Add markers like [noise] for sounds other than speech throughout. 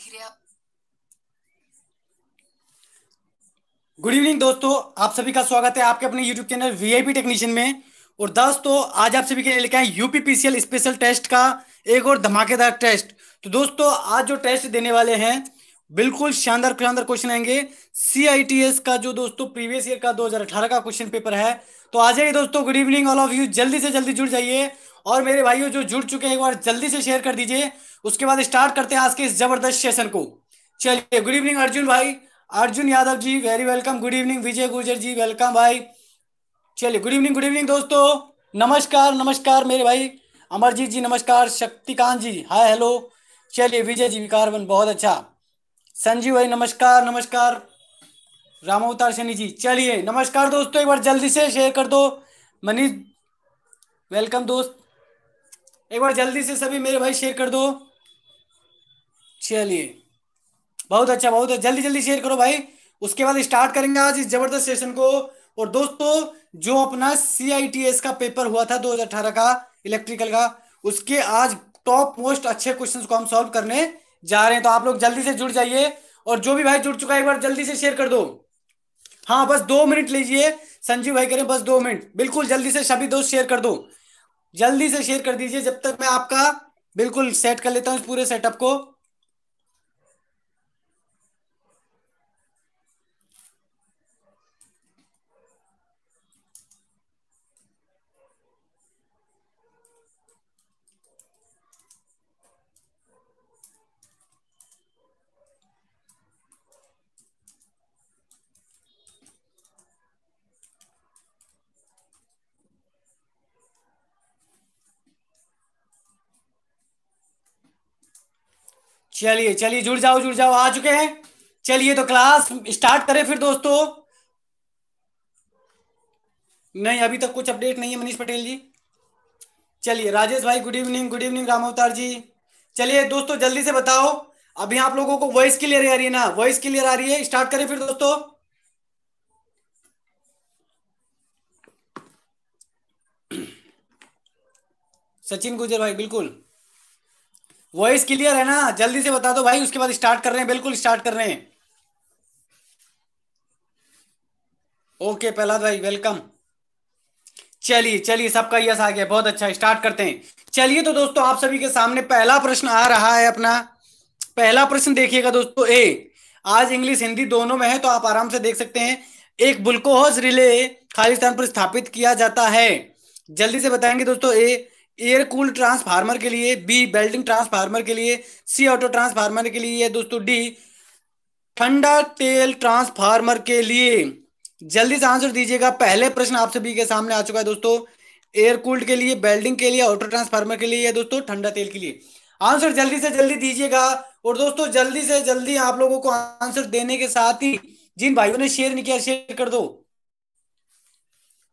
धीरे आप good evening दोस्तों आप सभी का स्वागत है आपके अपने यूट्यूब चैनल वीआईपी टेक्नीशियन में और दोस्तों आज आप सभी के लिए लेके आए यूपीपीसीएल स्पेशल टेस्ट का एक और धमाकेदार टेस्ट तो दोस्तों आज जो टेस्ट देने वाले हैं बिल्कुल शानदार शानदार क्वेश्चन आएंगे सीआईटीएस का जो दोस्तों प्रीवियस ईयर का 2018 का क्वेश्चन पेपर है तो आ जाइए दोस्तों good evening all of you जल्दी से जल्दी जुड़ जाइए और मेरे भाइयों जो जुड़ चुके हैं एक बार जल्दी से शेयर कर दीजिए उसके बाद स्टार्ट करते हैं आज के इस जबरदस्त सेशन को चलिए गुड इवनिंग अर्जुन भाई Arjun Yadav ji very welcome good evening Vijay Gurjar ji welcome भाई चलिए गुड इवनिंग गुड इवनिंग दोस्तों नमस्कार नमस्कार मेरे भाई अमरजीत जी नमस्कार शक्तिकांत जी हाय हेलो चलिए विजय जी कार्बन बहुत अच्छा संजीव भाई नमस्कार नमस्कार अवतार सैनी जी चलिए नमस्कार दोस्तों एक बार जल्दी से शेयर कर दो मनीष वेलकम दोस्त एक बार जल्दी से सभी मेरे भाई शेयर कर दो चलिए बहुत अच्छा बहुत अच्छा जल्दी जल्दी शेयर करो भाई उसके बाद स्टार्ट करेंगे आज इस जबरदस्त सेशन को और दोस्तों जो अपना सी का पेपर हुआ था 2018 का इलेक्ट्रिकल का उसके आज टॉप मोस्ट अच्छे क्वेश्चंस को हम सॉल्व करने जा रहे हैं तो आप लोग जल्दी से जुड़ जाइए और जो भी भाई जुड़ चुका है एक बार जल्दी से शेयर कर दो हाँ बस दो मिनट लीजिए संजीव भाई करें बस दो मिनट बिल्कुल जल्दी से सभी दोस्त शेयर कर दो जल्दी से शेयर कर दीजिए जब तक मैं आपका बिल्कुल सेट कर लेता हूँ इस पूरे सेटअप को चलिए चलिए जुड़ जाओ जुड़ जाओ आ चुके हैं चलिए तो क्लास स्टार्ट करें फिर दोस्तों नहीं अभी तक कुछ अपडेट नहीं है मनीष पटेल जी चलिए राजेश भाई good evening good evening Ram Avatar ji चलिए दोस्तों जल्दी से बताओ अभी आप लोगों को वॉइस क्लियर आ रही है ना वॉइस क्लियर आ रही है स्टार्ट करें फिर दोस्तों सचिन गुजर भाई बिल्कुल वॉइस क्लियर है ना जल्दी से बता दो भाई उसके बाद स्टार्ट कर रहे हैं बिल्कुल स्टार्ट कर रहे हैं ओके प्रहलाद भाई वेलकम चलिए चलिए सबका यस आ गया बहुत अच्छा स्टार्ट करते हैं चलिए तो दोस्तों आप सभी के सामने पहला प्रश्न आ रहा है अपना पहला प्रश्न देखिएगा दोस्तों ए आज इंग्लिश हिंदी दोनों में है तो आप आराम से देख सकते हैं एक बुलकोहज रिले खालिस्तान पर स्थापित किया जाता है जल्दी से बताएंगे दोस्तों ए एयर कूल ट्रांसफार्मर के लिए बी बेल्टिंग ट्रांसफार्मर के लिए सी ऑटो ट्रांसफार्मर के लिए दोस्तों डी ठंडा तेल ट्रांसफार्मर के लिए जल्दी से आंसर दीजिएगा पहले प्रश्न आप सभी के सामने आ चुका है दोस्तों एयर कूल्ड के लिए बेल्डिंग के लिए ऑटो ट्रांसफार्मर के लिए या दोस्तों ठंडा तेल के लिए आंसर जल्दी से जल्दी दीजिएगा और दोस्तों जल्दी से जल्दी आप लोगों को आंसर देने के साथ ही जिन भाइयों ने शेयर नहीं किया शेयर कर दो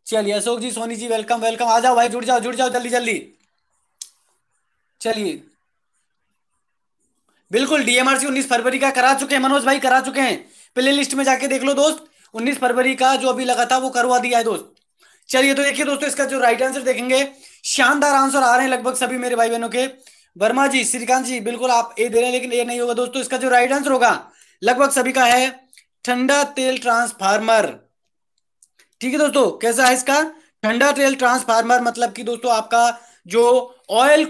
चलिए अशोक जी सोनी जी वेलकम वेलकम आ जाओ भाई जुड़ जाओ जुड़ जाओ जल्दी जल्दी चलिए बिल्कुल डीएमआरसी 19 फरवरी का करा चुके हैं मनोज भाई करा चुके हैं प्ले लिस्ट में जाके देख लो दोस्त 19 फरवरी का जो अभी लगा था वो करवा दिया है दोस्त चलिए तो देखिए दोस्तों इसका जो राइट आंसर देखेंगे शानदार आंसर आ रहे हैं लगभग सभी मेरे भाई बहनों के वर्मा जी श्रीकांत जी बिल्कुल आप ए दे रहे हैं लेकिन ए नहीं होगा दोस्तों इसका जो राइट आंसर होगा लगभग सभी का है ठंडा तेल ट्रांसफार्मर ठीक है दोस्तों कैसा है इसका ठंडा तेल ट्रांसफार्मर मतलब कि दोस्तों आपका जो ऑयल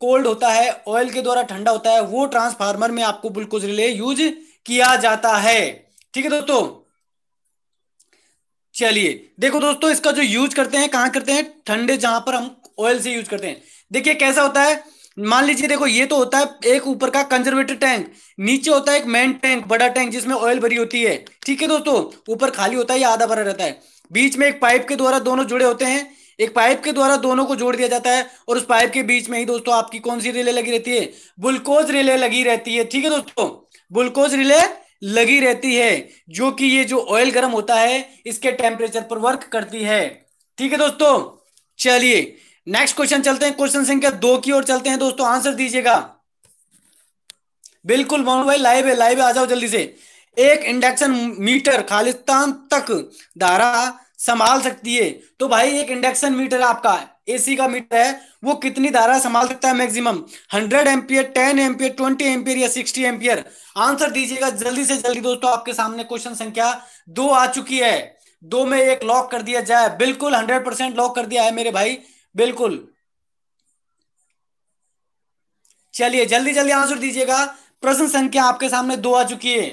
कोल्ड होता है ऑयल के द्वारा ठंडा होता है वो ट्रांसफार्मर में आपको ग्लूकोज रिले यूज किया जाता है ठीक है दोस्तों चलिए देखो दोस्तों इसका जो यूज करते हैं कहां करते हैं ठंडे जहां पर हम ऑयल से यूज करते हैं देखिए कैसा होता है मान लीजिए देखो ये तो होता है एक ऊपर का कंजर्वेटर टैंक नीचे होता है एक मेन टैंक बड़ा टैंक जिसमें ऑयल भरी होती है ठीक है दोस्तों ऊपर खाली होता है या आधा भरा रहता है बीच में एक पाइप के द्वारा दोनों जुड़े होते हैं एक पाइप के द्वारा दोनों को जोड़ दिया जाता है और उस पाइप के बीच में ही दोस्तों आपकी कौन सी रिले लगी रहती है बुलकोज रिले लगी रहती है ठीक है दोस्तों बुलकोज रिले लगी रहती है जो कि ये जो ऑयल गर्म होता है इसके टेम्परेचर पर वर्क करती है ठीक है दोस्तों चलिए नेक्स्ट क्वेश्चन चलते हैं क्वेश्चन संख्या दो की ओर चलते हैं दोस्तों आंसर दीजिएगा बिल्कुल मोहन भाई लाइव है लाइव आ जाओ जल्दी से एक इंडक्शन मीटर खालिस्तान तक धारा संभाल सकती है तो भाई एक इंडक्शन मीटर आपका एसी का मीटर है वो कितनी धारा संभाल सकता है maximum hundred ampere ten ampere twenty ampere या सिक्सटी एम्पियर आंसर दीजिएगा जल्दी से जल्दी दोस्तों आपके सामने क्वेश्चन संख्या दो आ चुकी है दो में एक लॉक कर दिया जाए बिल्कुल हंड्रेड परसेंट लॉक कर दिया है मेरे भाई बिल्कुल चलिए जल्दी जल्दी आंसर दीजिएगा प्रश्न संख्या आपके सामने दो आ चुकी है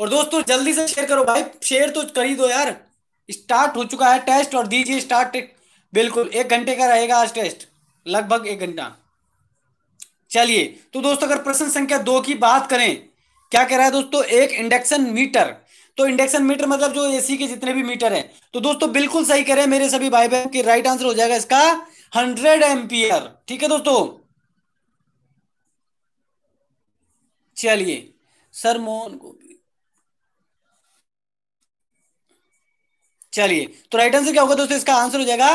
और दोस्तों जल्दी से शेयर करो भाई शेयर तो कर ही दो यार स्टार्ट हो चुका है टेस्ट और दीजिए स्टार्ट बिल्कुल एक घंटे का रहेगा आज टेस्ट लगभग एक घंटा चलिए तो दोस्तों अगर प्रश्न संख्या दो की बात करें क्या कह रहा है दोस्तों एक इंडक्शन मीटर तो इंडक्शन मीटर मतलब जो एसी के जितने भी मीटर हैं तो दोस्तों बिल्कुल सही कह रहे हैं मेरे सभी भाई बहन की राइट आंसर हो जाएगा इसका हंड्रेड एम्पियर ठीक है दोस्तों चलिए सर मोहन गोपी चलिए तो राइट आंसर क्या होगा दोस्तों इसका आंसर हो जाएगा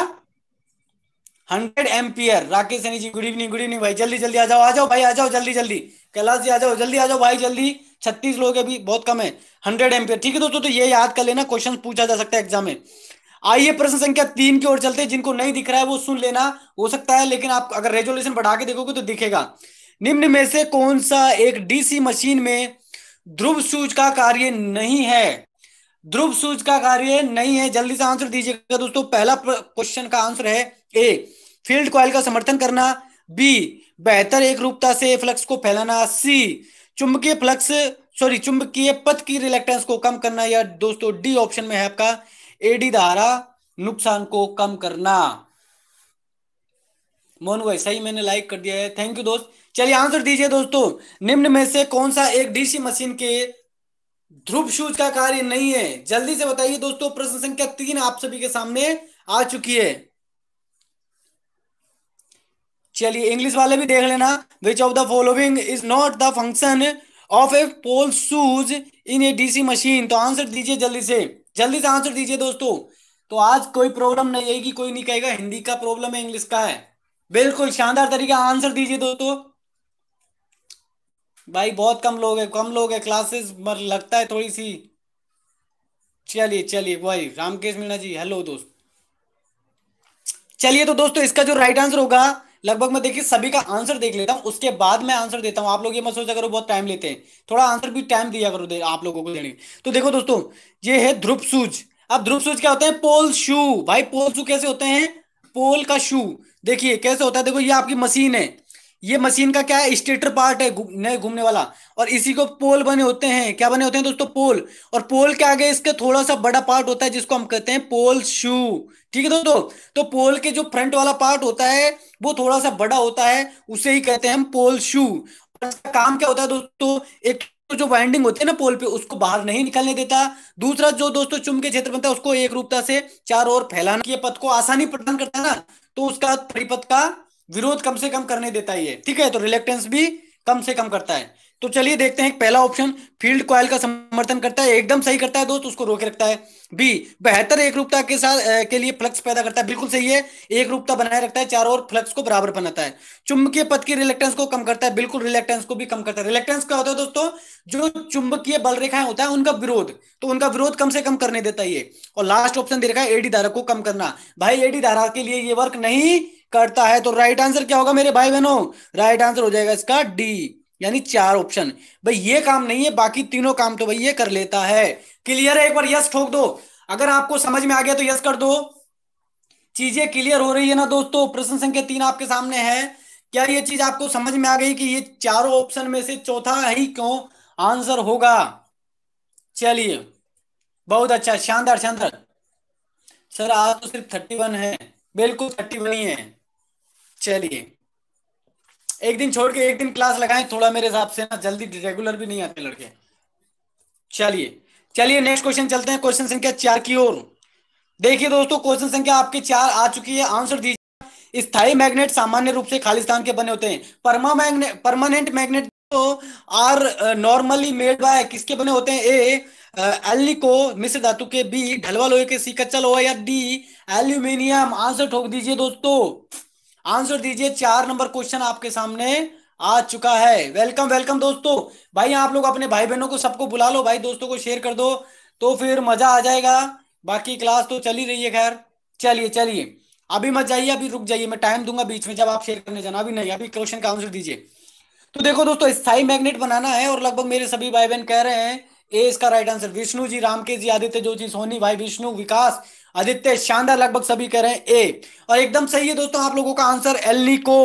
hundred ampere Rakesh Saini ji good evening good evening भाई जल्दी जल्दी आ जाओ आ जाओ भाई आ जाओ जल्दी जल्दी कैलाश जी आ जाओ जल्दी आ जाओ भाई जल्दी छत्तीस लोग अभी बहुत कम है हंड्रेड एम्पियर ठीक है दोस्तों तो ये याद कर लेना क्वेश्चन पूछा जा सकता है एग्जाम में आइए प्रश्न संख्या तीन की ओर चलते हैं जिनको नहीं दिख रहा है वो सुन लेना हो सकता है लेकिन आप अगर रेजोल्यूशन बढ़ा के देखोगे तो दिखेगा निम्न में से कौन सा एक डीसी मशीन में ध्रुव सूच का कार्य नहीं है ध्रुव सूज का कार्य नहीं है जल्दी से आंसर दीजिएगा दोस्तों पहला क्वेश्चन का आंसर है ए फील्ड कॉयल का समर्थन करना बी बेहतर एक रूपता से फ्लक्स को फैलाना सी चुंबकीय फ्लक्स सॉरी चुंबकीय पथ की रिलेक्टेंस को कम करना या दोस्तों डी ऑप्शन में है आपका एडी धारा नुकसान को कम करना मोहन भाई सही मैंने लाइक कर दिया है थैंक यू दोस्त चलिए आंसर दीजिए दोस्तों निम्न में से कौन सा एक डीसी मशीन के ध्रुव शूज का कार्य नहीं है जल्दी से बताइए दोस्तों प्रश्न संख्या तीन आप सभी के सामने आ चुकी है चलिए इंग्लिश वाले भी देख लेना which of the following is not the function of a pole shoes in a DC machine तो आंसर दीजिए जल्दी से जल्दी से आंसर दीजिए दोस्तों तो आज कोई प्रॉब्लम नहीं है कि कोई नहीं कहेगा हिंदी का प्रॉब्लम है इंग्लिश का है बिल्कुल शानदार तरीके आंसर दीजिए दोस्तों भाई बहुत कम लोग है कम लोग है क्लासेस मर लगता है थोड़ी सी चलिए चलिए भाई रामकेश मीणा जी हेलो दोस्त चलिए तो दोस्तों इसका जो राइट आंसर होगा लगभग मैं देखिए सभी का आंसर देख लेता हूँ उसके बाद मैं आंसर देता हूँ आप लोग ये मत सोचा करो बहुत टाइम लेते हैं थोड़ा आंसर भी टाइम दिया करो दे, आप लोगों को देने तो देखो दोस्तों ये है ध्रुप सूज अब ध्रुप सूज क्या होते हैं पोल शू भाई पोल शू कैसे होते हैं पोल का शू देखिए कैसे होता है देखो ये आपकी मशीन है ये मशीन का क्या है स्टेटर पार्ट है नए घूमने वाला और इसी को पोल बने होते हैं क्या बने होते हैं दोस्तों पोल और पोल के आगे इसका थोड़ा सा बड़ा पार्ट होता है जिसको हम कहते हैं पोल शू ठीक है दोस्तों तो पोल के जो फ्रंट वाला पार्ट होता है वो थोड़ा सा बड़ा होता है उसे ही कहते हैं हम पोल शू इसका काम क्या होता है दोस्तों एक तो जो वाइंडिंग होती है ना पोल पे उसको बाहर नहीं निकलने देता दूसरा जो दोस्तों चुंबकीय क्षेत्र बनता है उसको एक रूपता से चार ओर फैलाना के पथ को आसानी प्रदान करता है ना तो उसका परिपथ का विरोध कम से कम करने देता ही है ठीक है तो रिलेक्टेंस भी कम से कम करता है तो चलिए देखते हैं पहला ऑप्शन फील्ड कॉयल का समर्थन करता है एकदम सही करता है दोस्त उसको रोके रखता है बी बेहतर एक रूपता के साथ के लिए फ्लक्स पैदा करता है बिल्कुल सही है एक रूपता बनाए रखता है चारों ओर फ्लक्स को बराबर बनाता है चुंबकीय पथ की रिलेक्टेंस को कम करता है बिल्कुल रिलेक्टेंस को भी कम करता है रिलेक्टेंस क्या होता है दोस्तों जो चुंबकीय बल रेखाएं होता है उनका विरोध तो उनका विरोध कम से कम करने देता है और लास्ट ऑप्शन दे रखा है एडी धारा को कम करना भाई एडी धारा के लिए ये वर्क नहीं करता है तो राइट आंसर क्या होगा मेरे भाई बहनों राइट आंसर हो जाएगा इसका डी यानी चार ऑप्शन भाई ये काम नहीं है बाकी तीनों काम तो भाई ये कर लेता है क्लियर है एक बार यस ठोक दो अगर आपको समझ में आ गया तो यस कर दो चीजें क्लियर हो रही है ना दोस्तों प्रश्न संख्या तीन आपके सामने है क्या ये चीज आपको समझ में आ गई कि ये चारों ऑप्शन में से चौथा ही क्यों आंसर होगा चलिए बहुत अच्छा शानदार शानदार सर आज तो सिर्फ थर्टी वन है बिल्कुल थर्टी वन ही है चलिए एक दिन छोड़ के एक दिन क्लास लगाएं थोड़ा मेरे हिसाब से ना जल्दी रेगुलर भी नहीं आते लड़के चलिए चलिए नेक्स्ट क्वेश्चन चलते हैं क्वेश्चन संख्या चार की ओर देखिए दोस्तों क्वेश्चन संख्या आपके चार आ चुकी है आंसर दीजिए स्थायी मैग्नेट सामान्य रूप से खालिस्तान के बने होते हैं परमा मैग्ने परमानेंट मैग्नेट तो आर नॉर्मली मेड बाय किसके बने होते हैं ए uh, एल्निको मिश्र धातु के बी ढलवा लोहे के सी कच्चा लोहा या डी एल्यूमिनियम आंसर ठोक दीजिए दोस्तों आंसर दीजिए चार नंबर क्वेश्चन आपके सामने आ चुका है वेलकम वेलकम दोस्तों भाई आप लोग अपने भाई बहनों को सबको बुला लो भाई दोस्तों को शेयर कर दो तो फिर मजा आ जाएगा बाकी क्लास तो चल ही रही है खैर चलिए चलिए अभी मत जाइए अभी रुक जाइए मैं टाइम दूंगा बीच में जब आप शेयर करने जाना अभी नहीं अभी क्वेश्चन का आंसर दीजिए तो देखो दोस्तों स्थाई मैग्नेट बनाना है और लगभग मेरे सभी भाई बहन कह रहे हैं ए इसका राइट आंसर विष्णु जी रामकेश जी आदित्य जो जी सोनी भाई विष्णु विकास आदित्य शानदार लगभग सभी कह रहे हैं ए और एकदम सही है दोस्तों आप लोगों का आंसर एलनिको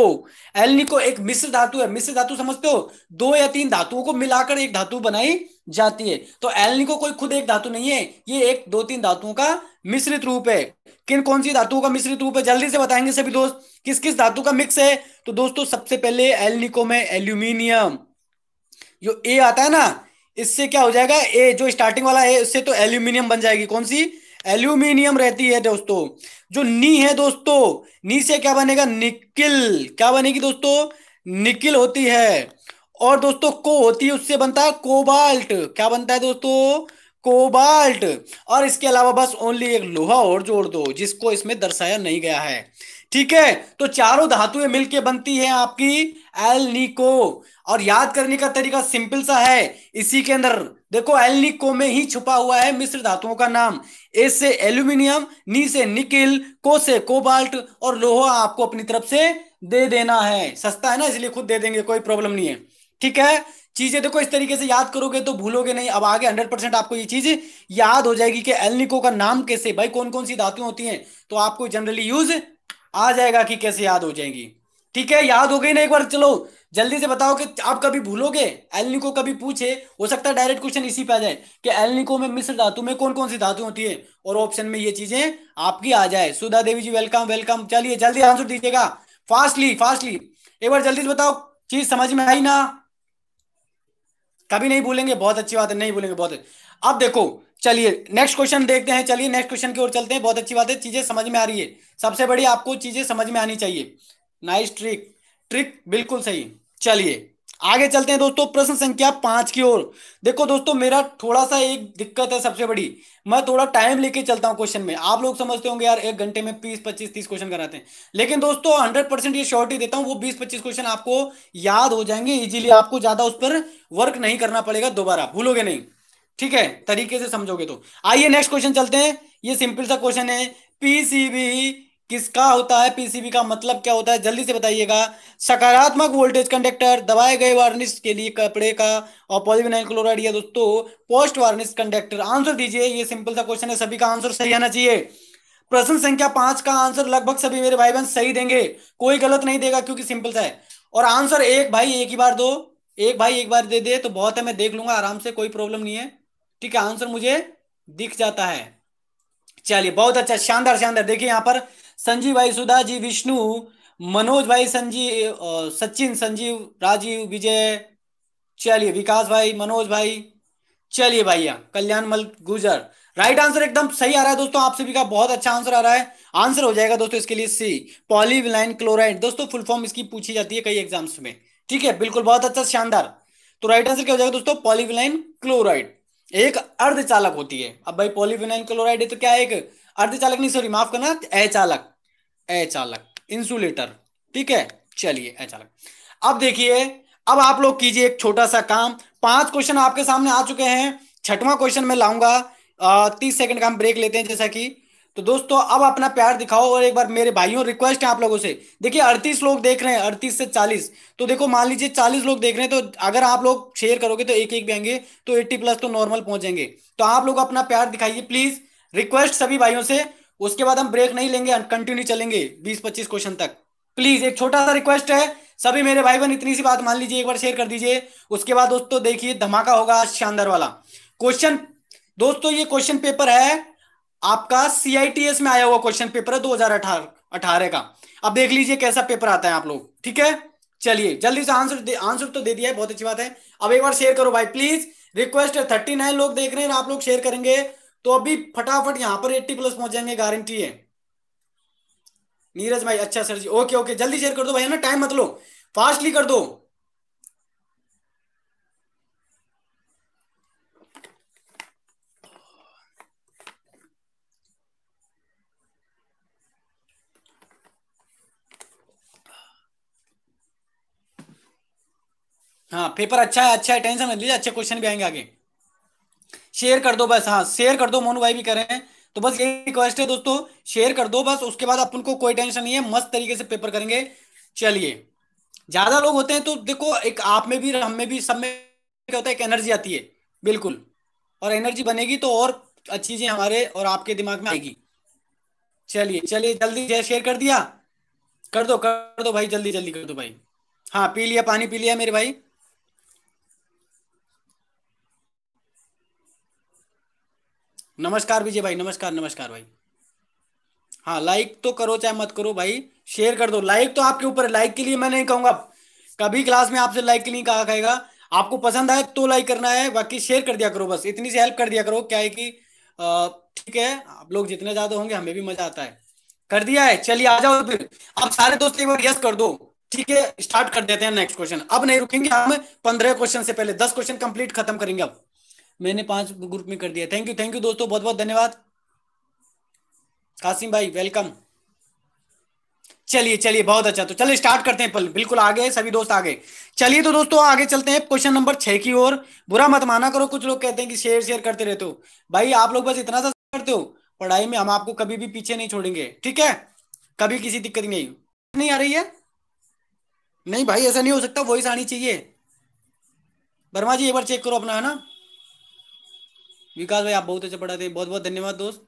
एलनिको एक मिश्र धातु है मिश्र धातु समझते हो दो या तीन धातुओं को मिलाकर एक धातु बनाई जाती है तो एलनिको कोई खुद एक धातु नहीं है ये एक दो तीन धातुओं का मिश्रित रूप है किन कौन सी धातुओं का मिश्रित रूप है जल्दी से बताएंगे सभी दोस्त किस किस धातु का मिक्स है तो दोस्तों सबसे पहले एलनिको में एल्यूमिनियम जो ए आता है ना इससे क्या हो जाएगा ए जो स्टार्टिंग वाला है इससे तो एल्यूमिनियम बन जाएगी कौन सी एल्यूमिनियम रहती है दोस्तों जो नी है दोस्तों नी से क्या बनेगा निकिल क्या बनेगी दोस्तों निकिल होती है और दोस्तों को होती है उससे बनता है कोबाल्ट क्या बनता है दोस्तों कोबाल्ट और इसके अलावा बस ओनली एक लोहा और जोड़ दो जिसको इसमें दर्शाया नहीं गया है ठीक है तो चारों धातुएं मिलके बनती है आपकी एल निको और याद करने का तरीका सिंपल सा है इसी के अंदर देखो एल निको में ही छुपा हुआ है मिश्र धातुओं का नाम ए से एल्यूमिनियम नी से निकिल को से कोबाल्ट और लोहा आपको अपनी तरफ से दे देना है सस्ता है ना इसलिए खुद दे देंगे कोई प्रॉब्लम नहीं है ठीक है चीजें देखो इस तरीके से याद करोगे तो भूलोगे नहीं अब आगे हंड्रेड परसेंट आपको ये चीज याद हो जाएगी कि एलनिको का नाम कैसे भाई कौन कौन सी धातुएं होती हैं तो आपको जनरली यूज आ जाएगा कि कैसे याद हो जाएंगी ठीक है याद हो गई ना एक बार चलो जल्दी से बताओ कि आप कभी भूलोगे एलनी को कभी पूछे हो सकता है डायरेक्ट क्वेश्चन इसी पे आ जाए कि को में मिश्र धातु में कौन कौन सी धातु होती है और ऑप्शन में ये चीजें आपकी आ जाए सुधा देवी जी वेलकम वेलकम चलिए जल्दी आंसर दीजिएगा फास्टली फास्टली एक बार जल्दी से बताओ चीज समझ में आई ना कभी नहीं भूलेंगे बहुत अच्छी बात है नहीं भूलेंगे बहुत अब देखो चलिए नेक्स्ट क्वेश्चन देखते हैं चलिए नेक्स्ट क्वेश्चन की ओर चलते हैं बहुत अच्छी बात है चीजें समझ में आ रही है सबसे बड़ी आपको चीजें समझ में आनी चाहिए नाइस ट्रिक ट्रिक बिल्कुल सही चलिए आगे चलते हैं दोस्तों प्रश्न संख्या पांच की ओर देखो दोस्तों मेरा थोड़ा सा एक दिक्कत है सबसे बड़ी मैं थोड़ा टाइम लेके चलता हूं क्वेश्चन में आप लोग समझते होंगे यार एक घंटे में बीस पच्चीस तीस क्वेश्चन कराते हैं लेकिन दोस्तों हंड्रेड परसेंट ये श्योरिटी देता हूं वो बीस पच्चीस क्वेश्चन आपको याद हो जाएंगे इजिली आपको ज्यादा उस पर वर्क नहीं करना पड़ेगा दोबारा भूलोगे नहीं ठीक है तरीके से समझोगे तो आइए नेक्स्ट क्वेश्चन चलते हैं ये सिंपल सा क्वेश्चन है पीसीबी किसका होता है पीसीबी का मतलब क्या होता है जल्दी से बताइएगा सकारात्मक वोल्टेज कंडक्टर दबाए गए वार्निश के लिए कपड़े का और पॉलिविनाइल क्लोराइड या दोस्तों पोस्ट वार्निश कंडक्टर आंसर दीजिए ये सिंपल सा क्वेश्चन है सभी का आंसर सही आना चाहिए प्रश्न संख्या पांच का आंसर लगभग सभी मेरे भाई बहन सही देंगे कोई गलत नहीं देगा क्योंकि सिंपल सा है और आंसर एक भाई एक ही बार दो एक भाई एक बार दे दे तो बहुत है मैं देख लूंगा आराम से कोई प्रॉब्लम नहीं है ठीक है आंसर मुझे दिख जाता है चलिए बहुत अच्छा शानदार शानदार देखिए यहाँ पर संजीव भाई सुधा जी विष्णु मनोज भाई संजीव सचिन संजीव राजीव विजय चलिए विकास भाई मनोज भाई चलिए भैया कल्याण मल गुजर राइट आंसर एकदम सही आ रहा है दोस्तों आप सभी का बहुत अच्छा आंसर आ रहा है आंसर हो जाएगा दोस्तों इसके लिए सी पॉलीविलाइन क्लोराइड दोस्तों फुल फॉर्म इसकी पूछी जाती है कई एग्जाम्स में ठीक है बिल्कुल बहुत अच्छा शानदार तो राइट आंसर क्या हो जाएगा दोस्तों पॉलीविलाइन क्लोराइड एक अर्धचालक होती है अब भाई पॉलीफिनाइल क्लोराइड है तो क्या है एक अर्धचालक नहीं सॉरी माफ करना अचालक चालक इंसुलेटर ठीक है चलिए अचालक अब देखिए अब आप लोग कीजिए एक छोटा सा काम पांच क्वेश्चन आपके सामने आ चुके हैं छठवां क्वेश्चन मैं लाऊंगा तीस सेकंड का हम ब्रेक लेते हैं जैसा कि तो दोस्तों अब अपना प्यार दिखाओ और एक बार मेरे भाइयों रिक्वेस्ट है आप लोगों से देखिए अड़तीस लोग देख रहे हैं अड़तीस से चालीस तो देखो मान लीजिए चालीस लोग देख रहे हैं तो अगर आप लोग शेयर करोगे तो एक एक भी आएंगे तो एट्टी प्लस तो नॉर्मल पहुंचेंगे तो आप लोग अपना प्यार दिखाइए प्लीज रिक्वेस्ट सभी भाइयों से उसके बाद हम ब्रेक नहीं लेंगे कंटिन्यू चलेंगे बीस पच्चीस क्वेश्चन तक प्लीज एक छोटा सा रिक्वेस्ट है सभी मेरे भाई बहन इतनी सी बात मान लीजिए एक बार शेयर कर दीजिए उसके बाद दोस्तों देखिए धमाका होगा शानदार वाला क्वेश्चन दोस्तों ये क्वेश्चन पेपर है आपका सीआईटीएस में आया हुआ क्वेश्चन पेपर है दो हजार अठारह का अब देख लीजिए कैसा पेपर आता है आप लोग ठीक है चलिए जल्दी से आंसर आंसर तो दे दिया है बहुत अच्छी बात है अब एक बार शेयर करो भाई प्लीज रिक्वेस्ट है थर्टी नाइन लोग देख रहे हैं आप लोग शेयर करेंगे तो अभी फटाफट यहां पर एट्टी प्लस पहुंच जाएंगे गारंटी है नीरज भाई अच्छा सर जी ओके ओके जल्दी शेयर कर दो भाई ना टाइम मत लो फास्टली कर दो हाँ पेपर अच्छा है अच्छा है टेंशन मत लीजिए अच्छे क्वेश्चन भी आएंगे आगे शेयर कर दो बस हाँ शेयर कर दो मोनू भाई भी कर रहे हैं तो बस यही रिक्वेस्ट है दोस्तों शेयर कर दो बस उसके बाद अपन को कोई टेंशन नहीं है मस्त तरीके से पेपर करेंगे चलिए ज्यादा लोग होते हैं तो देखो एक आप में भी हम में भी सब में क्या होता है एक एनर्जी आती है बिल्कुल और एनर्जी बनेगी तो और अच्छी चीजें हमारे और आपके दिमाग में आएगी चलिए चलिए जल्दी जय शेयर कर दिया कर दो कर दो भाई जल्दी जल्दी कर दो भाई हाँ पी लिया पानी पी लिया मेरे भाई नमस्कार विजय भाई नमस्कार नमस्कार भाई हाँ लाइक तो करो चाहे मत करो भाई शेयर कर दो लाइक तो आपके ऊपर लाइक के लिए मैं नहीं कहूंगा कभी क्लास में आपसे लाइक के लिए कहा कहेगा आपको पसंद आए तो लाइक करना है बाकी शेयर कर दिया करो बस इतनी सी हेल्प कर दिया करो क्या है कि ठीक है आप लोग जितने ज्यादा होंगे हमें भी मजा आता है कर दिया है चलिए आ जाओ फिर आप सारे दोस्त एक बार यस कर दो ठीक है स्टार्ट कर देते हैं नेक्स्ट क्वेश्चन अब नहीं रुकेंगे हम पंद्रह क्वेश्चन से पहले दस क्वेश्चन कंप्लीट खत्म करेंगे अब मैंने पांच ग्रुप में कर दिया थैंक यू थैंक यू दोस्तों बहुत बहुत धन्यवाद कासिम भाई वेलकम चलिए चलिए बहुत अच्छा तो चलिए स्टार्ट करते हैं पल बिल्कुल आगे सभी दोस्त आगे चलिए तो दोस्तों आगे चलते हैं क्वेश्चन नंबर छह की ओर बुरा मत माना करो कुछ लोग कहते हैं कि शेयर शेयर करते रहते हो भाई आप लोग बस इतना सा करते हो पढ़ाई में हम आपको कभी भी पीछे नहीं छोड़ेंगे ठीक है कभी किसी दिक्कत नहीं नहीं आ रही है नहीं भाई ऐसा नहीं हो सकता वॉइस आनी चाहिए वर्मा जी एक बार चेक करो अपना है ना विकास भाई आप बहुत अच्छा पढ़ाते हैं बहुत बहुत धन्यवाद दोस्त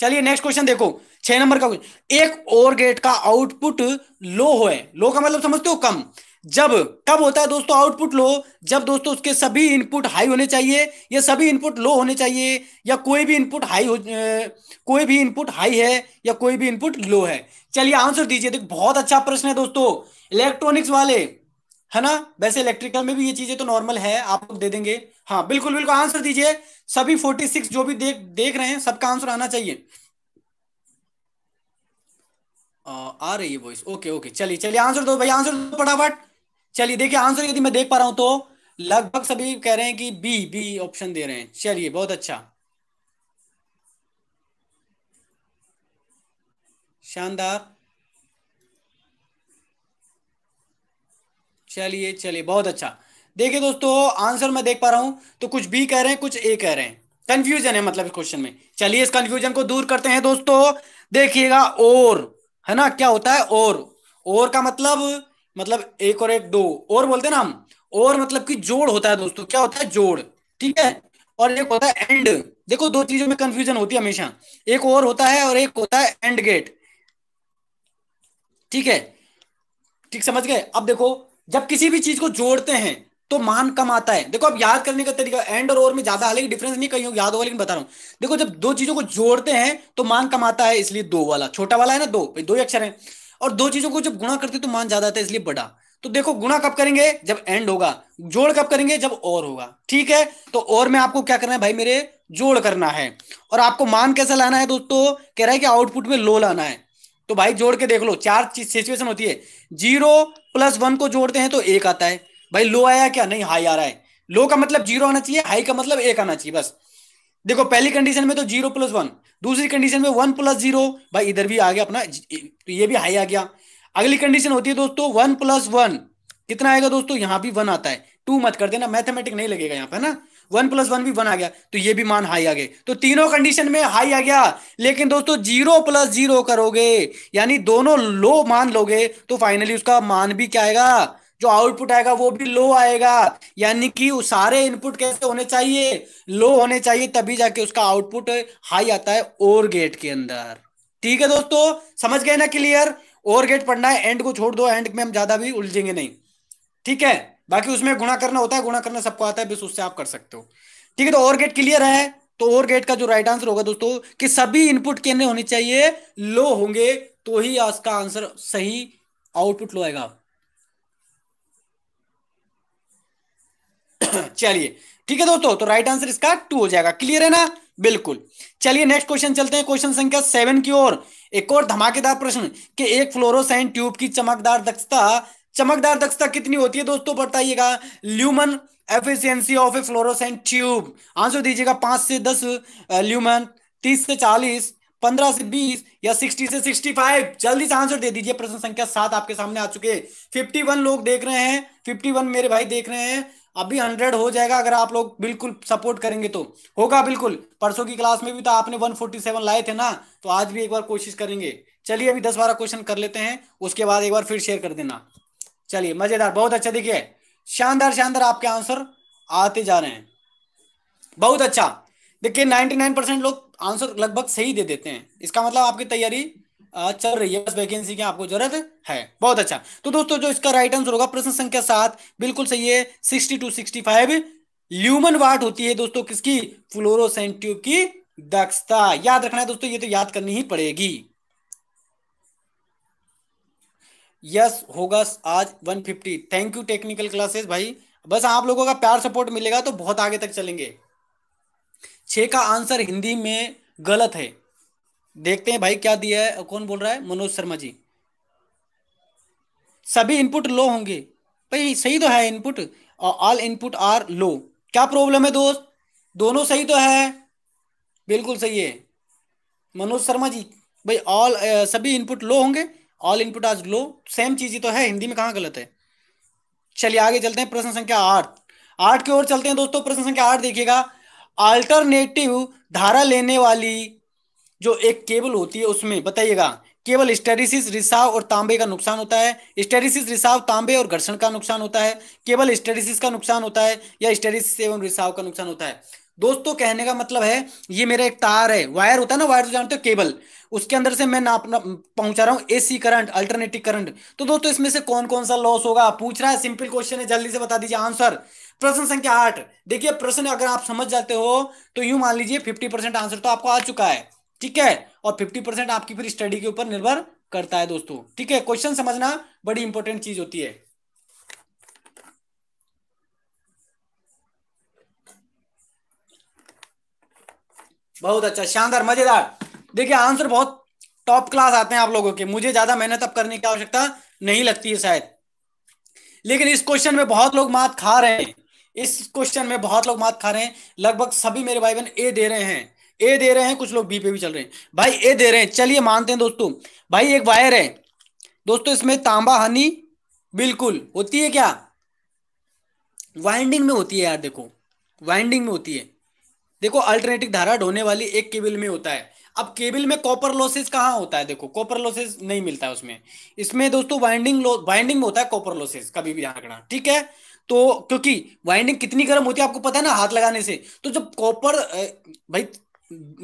चलिए नेक्स्ट क्वेश्चन देखो छह नंबर का एक और गेट का आउटपुट लो हो लो का मतलब समझते हो कम जब कब होता है दोस्तों आउटपुट लो जब दोस्तों उसके सभी इनपुट हाई होने चाहिए या सभी इनपुट लो होने चाहिए या कोई भी इनपुट हाई हो कोई भी इनपुट हाई है या कोई भी इनपुट लो है चलिए आंसर दीजिए देखो बहुत अच्छा प्रश्न है दोस्तों इलेक्ट्रॉनिक्स वाले है ना वैसे इलेक्ट्रिकल में भी ये चीजें तो नॉर्मल है आप लोग दे देंगे हाँ बिल्कुल बिल्कुल आंसर दीजिए सभी फोर्टी सिक्स जो भी देख देख रहे हैं सबका आंसर आना चाहिए आ, आ रही है वॉइस ओके ओके चलिए चलिए आंसर दो भाई आंसर दो फटाफट चलिए देखिए आंसर यदि मैं देख पा रहा हूं तो लगभग सभी कह रहे हैं कि बी बी ऑप्शन दे रहे हैं चलिए बहुत अच्छा शानदार चलिए चलिए बहुत अच्छा देखिए दोस्तों आंसर मैं देख पा रहा हूं तो कुछ बी कह रहे हैं कुछ ए कह रहे हैं कंफ्यूजन है मतलब इस क्वेश्चन में चलिए इस कंफ्यूजन को दूर करते हैं दोस्तों देखिएगा और है ना क्या होता है और और का मतलब मतलब एक और एक दो और बोलते हैं ना हम और मतलब कि जोड़ होता है दोस्तों क्या होता है जोड़ ठीक है और एक होता है एंड देखो दो चीजों में कंफ्यूजन होती है हमेशा एक और होता है और एक होता है एंड गेट ठीक है ठीक समझ गए अब देखो जब किसी भी चीज को जोड़ते हैं तो मान कम आता है देखो अब याद करने का तरीका एंड और ओवर में ज्यादा हालांकि डिफरेंस नहीं कहीं याद होगा लेकिन बता रहा हूं देखो जब दो चीजों को जोड़ते हैं तो मान कम आता है इसलिए दो वाला छोटा वाला है ना दो दो ही अक्षर है और दो चीजों को जब गुणा करते तो मान ज्यादा आता है इसलिए बड़ा तो देखो गुणा कब करेंगे जब एंड होगा जोड़ कब करेंगे जब और होगा ठीक है तो और में आपको क्या करना है भाई मेरे जोड़ करना है और आपको मान कैसे लाना है दोस्तों कह रहा है कि आउटपुट में लो लाना है तो भाई जोड़ के देख लो चार सिचुएशन होती है जीरो प्लस वन को जोड़ते हैं तो एक आता है भाई लो आया क्या नहीं हाई आ रहा है लो का मतलब जीरो आना चाहिए हाई का मतलब एक आना चाहिए बस देखो पहली कंडीशन में तो जीरो प्लस वन दूसरी कंडीशन में वन प्लस जीरो भाई इधर भी आ गया अपना तो ये भी हाई आ गया अगली कंडीशन होती है दोस्तों वन प्लस वन कितना आएगा दोस्तों यहां भी वन आता है टू मत कर देना मैथमेटिक नहीं लगेगा यहाँ पर ना वन प्लस वन भी वन आ गया तो ये भी मान हाई आ गए तो तीनों कंडीशन में हाई आ गया लेकिन दोस्तों जीरो प्लस जीरो करोगे यानी दोनों लो मान लोगे तो फाइनली उसका मान भी क्या आएगा जो आउटपुट आएगा वो भी लो आएगा यानी कि सारे इनपुट कैसे होने चाहिए लो होने चाहिए तभी जाके उसका आउटपुट हाई आता है और गेट के अंदर ठीक है दोस्तों समझ गए ना क्लियर और गेट पढ़ना है एंड को छोड़ दो एंड में हम ज्यादा भी उलझेंगे नहीं ठीक है बाकी उसमें गुणा करना होता है गुणा करना सबको आता है बस उससे आप कर सकते हो ठीक है तो और गेट क्लियर है तो और गेट का जो राइट आंसर होगा दोस्तों कि सभी इनपुट कितने होने चाहिए लो होंगे तो ही इसका आंसर सही आउटपुट लो आएगा [coughs] चलिए ठीक है दोस्तों तो राइट आंसर इसका टू हो जाएगा क्लियर है ना बिल्कुल चलिए नेक्स्ट क्वेश्चन चलते हैं क्वेश्चन संख्या सेवन की ओर एक और धमाकेदार प्रश्न कि एक फ्लोरोसाइन ट्यूब की चमकदार दक्षता चमकदार दक्षता कितनी होती है दोस्तों बताइएगा lumen efficiency of a fluorescent tube answer दीजिएगा पांच से दस ल्यूमन तीस से चालीस पंद्रह से बीस या सिक्सटी से सिक्सटी फाइव जल्दी से आंसर दे दीजिए प्रश्न संख्या सात आपके सामने आ चुके फिफ्टी वन लोग देख रहे हैं फिफ्टी वन मेरे भाई देख रहे हैं अभी हंड्रेड हो जाएगा अगर आप लोग बिल्कुल सपोर्ट करेंगे तो होगा बिल्कुल परसों की क्लास में भी तो आपने वन फोर्टी सेवन लाए थे ना तो आज भी एक बार कोशिश करेंगे चलिए अभी दस बारह क्वेश्चन कर लेते हैं उसके बाद एक बार फिर शेयर कर देना चलिए मजेदार बहुत अच्छा देखिए शानदार शानदार आपके आंसर आते जा रहे हैं बहुत अच्छा देखिए 99 परसेंट लोग आंसर लगभग सही दे देते हैं इसका मतलब आपकी तैयारी चल रही है बस वैकेंसी की आपको जरूरत है बहुत अच्छा तो दोस्तों जो इसका राइट आंसर होगा प्रश्न संख्या सात बिल्कुल सही है sixty to sixty five lumen watt होती है दोस्तों किसकी फ्लोरोसेंट्यूब की दक्षता याद रखना है दोस्तों ये तो याद करनी ही पड़ेगी यस होगा आज 150 थैंक यू टेक्निकल क्लासेस भाई बस आप लोगों का प्यार सपोर्ट मिलेगा तो बहुत आगे तक चलेंगे छे का आंसर हिंदी में गलत है देखते हैं भाई क्या दिया है कौन बोल रहा है मनोज शर्मा जी सभी इनपुट लो होंगे भाई सही तो है input all input are low क्या प्रॉब्लम है दोस्त दोनों सही तो है बिल्कुल सही है मनोज शर्मा जी भाई ऑल सभी इनपुट लो होंगे ऑल इनपुट आज लो सेम चीज ही तो है हिंदी में कहा गलत है चलिए आगे चलते हैं प्रश्न संख्या आठ आठ की ओर चलते हैं दोस्तों प्रश्न संख्या आठ देखिएगा अल्टरनेटिव धारा लेने वाली जो एक केबल होती है उसमें बताइएगा केवल स्टेरिसिस रिसाव और तांबे का नुकसान होता है स्टेरिसिस रिसाव तांबे और घर्षण का नुकसान होता है केवल स्टेरिसिस का नुकसान होता है या स्टेरिसिस एवं रिसाव का नुकसान होता है दोस्तों कहने का मतलब है ये मेरा एक तार है वायर होता है ना वायर तो जानते हो केबल उसके अंदर से मैं ना पहुंचा रहा हूँ एसी करंट अल्टरनेटिव करंट तो दोस्तों इसमें से कौन कौन सा लॉस होगा पूछ रहा है सिंपल क्वेश्चन है जल्दी से बता दीजिए आंसर प्रश्न संख्या आठ देखिए प्रश्न अगर आप समझ जाते हो तो यूं मान लीजिए फिफ्टी परसेंट आंसर तो आपको आ चुका है ठीक है और फिफ्टी परसेंट आपकी फिर स्टडी के ऊपर निर्भर करता है दोस्तों ठीक है क्वेश्चन समझना बड़ी इंपॉर्टेंट चीज होती है बहुत अच्छा शानदार मजेदार देखिए आंसर बहुत टॉप क्लास आते हैं आप लोगों के मुझे ज्यादा मेहनत अब करने की आवश्यकता नहीं लगती है शायद लेकिन इस क्वेश्चन में बहुत लोग मात खा रहे हैं इस क्वेश्चन में बहुत लोग मात खा रहे हैं लगभग सभी मेरे भाई बहन ए दे रहे हैं ए दे रहे हैं कुछ लोग बी पे भी चल रहे हैं भाई ए दे रहे हैं चलिए मानते हैं दोस्तों भाई एक वायर है दोस्तों इसमें तांबा हनी बिल्कुल होती है क्या वाइंडिंग में होती है यार देखो वाइंडिंग में होती है देखो अल्टरनेटिव धारा ढोने वाली एक केबल में होता है अब केबल में कॉपर लॉसेस कहाँ होता है देखो कॉपर लॉसेस नहीं मिलता है उसमें इसमें दोस्तों वाइंडिंग वाइंडिंग में होता है कॉपर लॉसेस कभी भी ध्यान ठीक है तो क्योंकि वाइंडिंग कितनी गर्म होती है आपको पता है ना हाथ लगाने से तो जब कॉपर भाई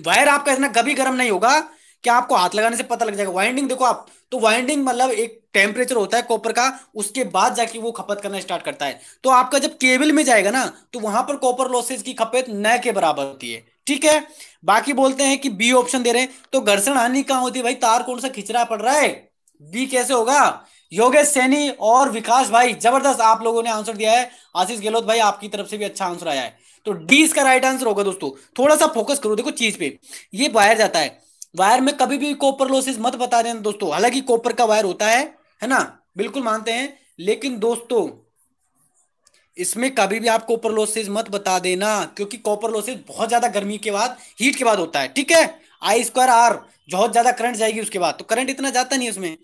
वायर आपका इतना कभी गर्म नहीं होगा कि आपको हाथ लगाने से पता लग जाएगा वाइंडिंग देखो आप तो वाइंडिंग मतलब एक टेम्परेचर होता है कॉपर का उसके बाद जाके वो खपत करना स्टार्ट करता है तो आपका जब केबल में जाएगा ना तो वहां पर कॉपर लॉसेज की खपत न के बराबर होती है ठीक है बाकी बोलते हैं कि बी ऑप्शन दे रहे हैं तो घर्षण हानि कहां होती है भाई तार कौन सा खिंचना पड़ रहा है बी कैसे होगा योगेश सैनी और विकास भाई जबरदस्त आप लोगों ने आंसर दिया है आशीष गहलोत भाई आपकी तरफ से भी अच्छा आंसर आया है तो डी इसका राइट आंसर होगा दोस्तों थोड़ा सा फोकस करो देखो चीज पे ये पाया जाता है वायर में कभी भी कॉपर लॉसेस मत बता देना दोस्तों हालांकि कॉपर का वायर होता है है ना बिल्कुल मानते हैं लेकिन दोस्तों इसमें कभी भी आप कॉपर लॉसेस मत बता देना क्योंकि कॉपर लॉसेस बहुत ज्यादा गर्मी के बाद हीट के बाद होता है ठीक है आई स्क्वायर आर बहुत ज्यादा करंट जाएगी उसके बाद तो करंट इतना जाता नहीं उसमें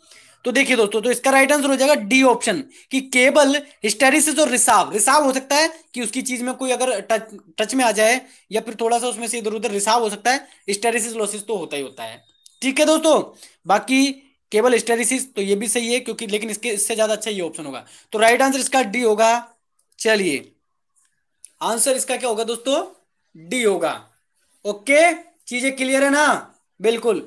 तो देखिए दोस्तों तो इसका राइट आंसर हो जाएगा डी ऑप्शन कि केबल हिस्टेरिसिस और रिसाव रिसाव हो सकता है कि उसकी चीज में कोई अगर टच टच में आ जाए या फिर थोड़ा सा उसमें से इधर उधर रिसाव हो सकता है हिस्टेरिसिस लॉसिस तो होता ही होता है ठीक है दोस्तों बाकी केबल हिस्टेरिसिस तो ये भी सही है क्योंकि लेकिन इसके इससे ज्यादा अच्छा ये ऑप्शन होगा तो राइट आंसर इसका डी होगा चलिए आंसर इसका क्या होगा दोस्तों डी होगा ओके चीजें क्लियर है ना बिल्कुल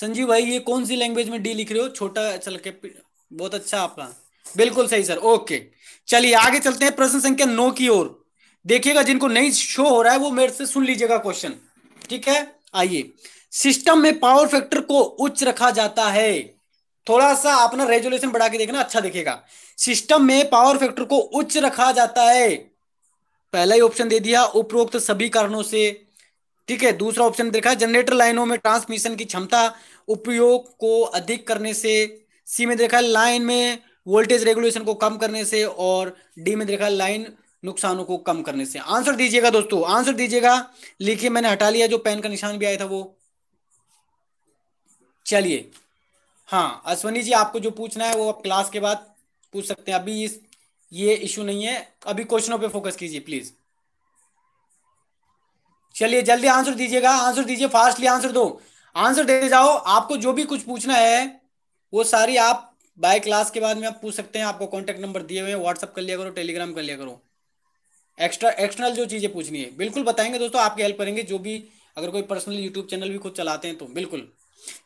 संजीव भाई ये कौन सी लैंग्वेज में डी लिख रहे हो छोटा चल के बहुत अच्छा आपका बिल्कुल सही सर ओके चलिए आगे चलते हैं प्रश्न संख्या नौ की ओर देखिएगा जिनको नहीं शो हो रहा है वो मेरे से सुन लीजिएगा क्वेश्चन ठीक है आइए सिस्टम में पावर फैक्टर को उच्च रखा जाता है थोड़ा सा अपना रेजोल्यूशन रेजुलेशन बढ़ा के देखना अच्छा देखेगा सिस्टम में पावर फैक्टर को उच्च रखा जाता है पहला ही ऑप्शन दे दिया उपरोक्त सभी कारणों से ठीक है दूसरा ऑप्शन देखा जनरेटर लाइनों में ट्रांसमिशन की क्षमता उपयोग को अधिक करने से सी में देखा लाइन में वोल्टेज रेगुलेशन को कम करने से और डी में देखा लाइन नुकसानों को कम करने से आंसर दीजिएगा दोस्तों आंसर दीजिएगा लिखिए मैंने हटा लिया जो पेन का निशान भी आया था वो चलिए हाँ अश्वनी जी आपको जो पूछना है वो आप क्लास के बाद पूछ सकते हैं अभी इस ये इश्यू नहीं है अभी क्वेश्चनों पे फोकस कीजिए प्लीज़ चलिए जल्दी आंसर दीजिएगा आंसर दीजिए फास्टली आंसर दो आंसर दे जाओ आपको जो भी कुछ पूछना है वो सारी आप बाय क्लास के बाद में आप पूछ सकते हैं आपको कॉन्टैक्ट नंबर दिए हुए हैं व्हाट्सअप कर लिया करो टेलीग्राम कर लिया करो एक्स्ट्रा एक्सटर्नल जो चीज़ें पूछनी है बिल्कुल बताएंगे दोस्तों आपकी हेल्प करेंगे जो भी अगर कोई पर्सनल यूट्यूब चैनल भी खुद चलाते हैं तो बिल्कुल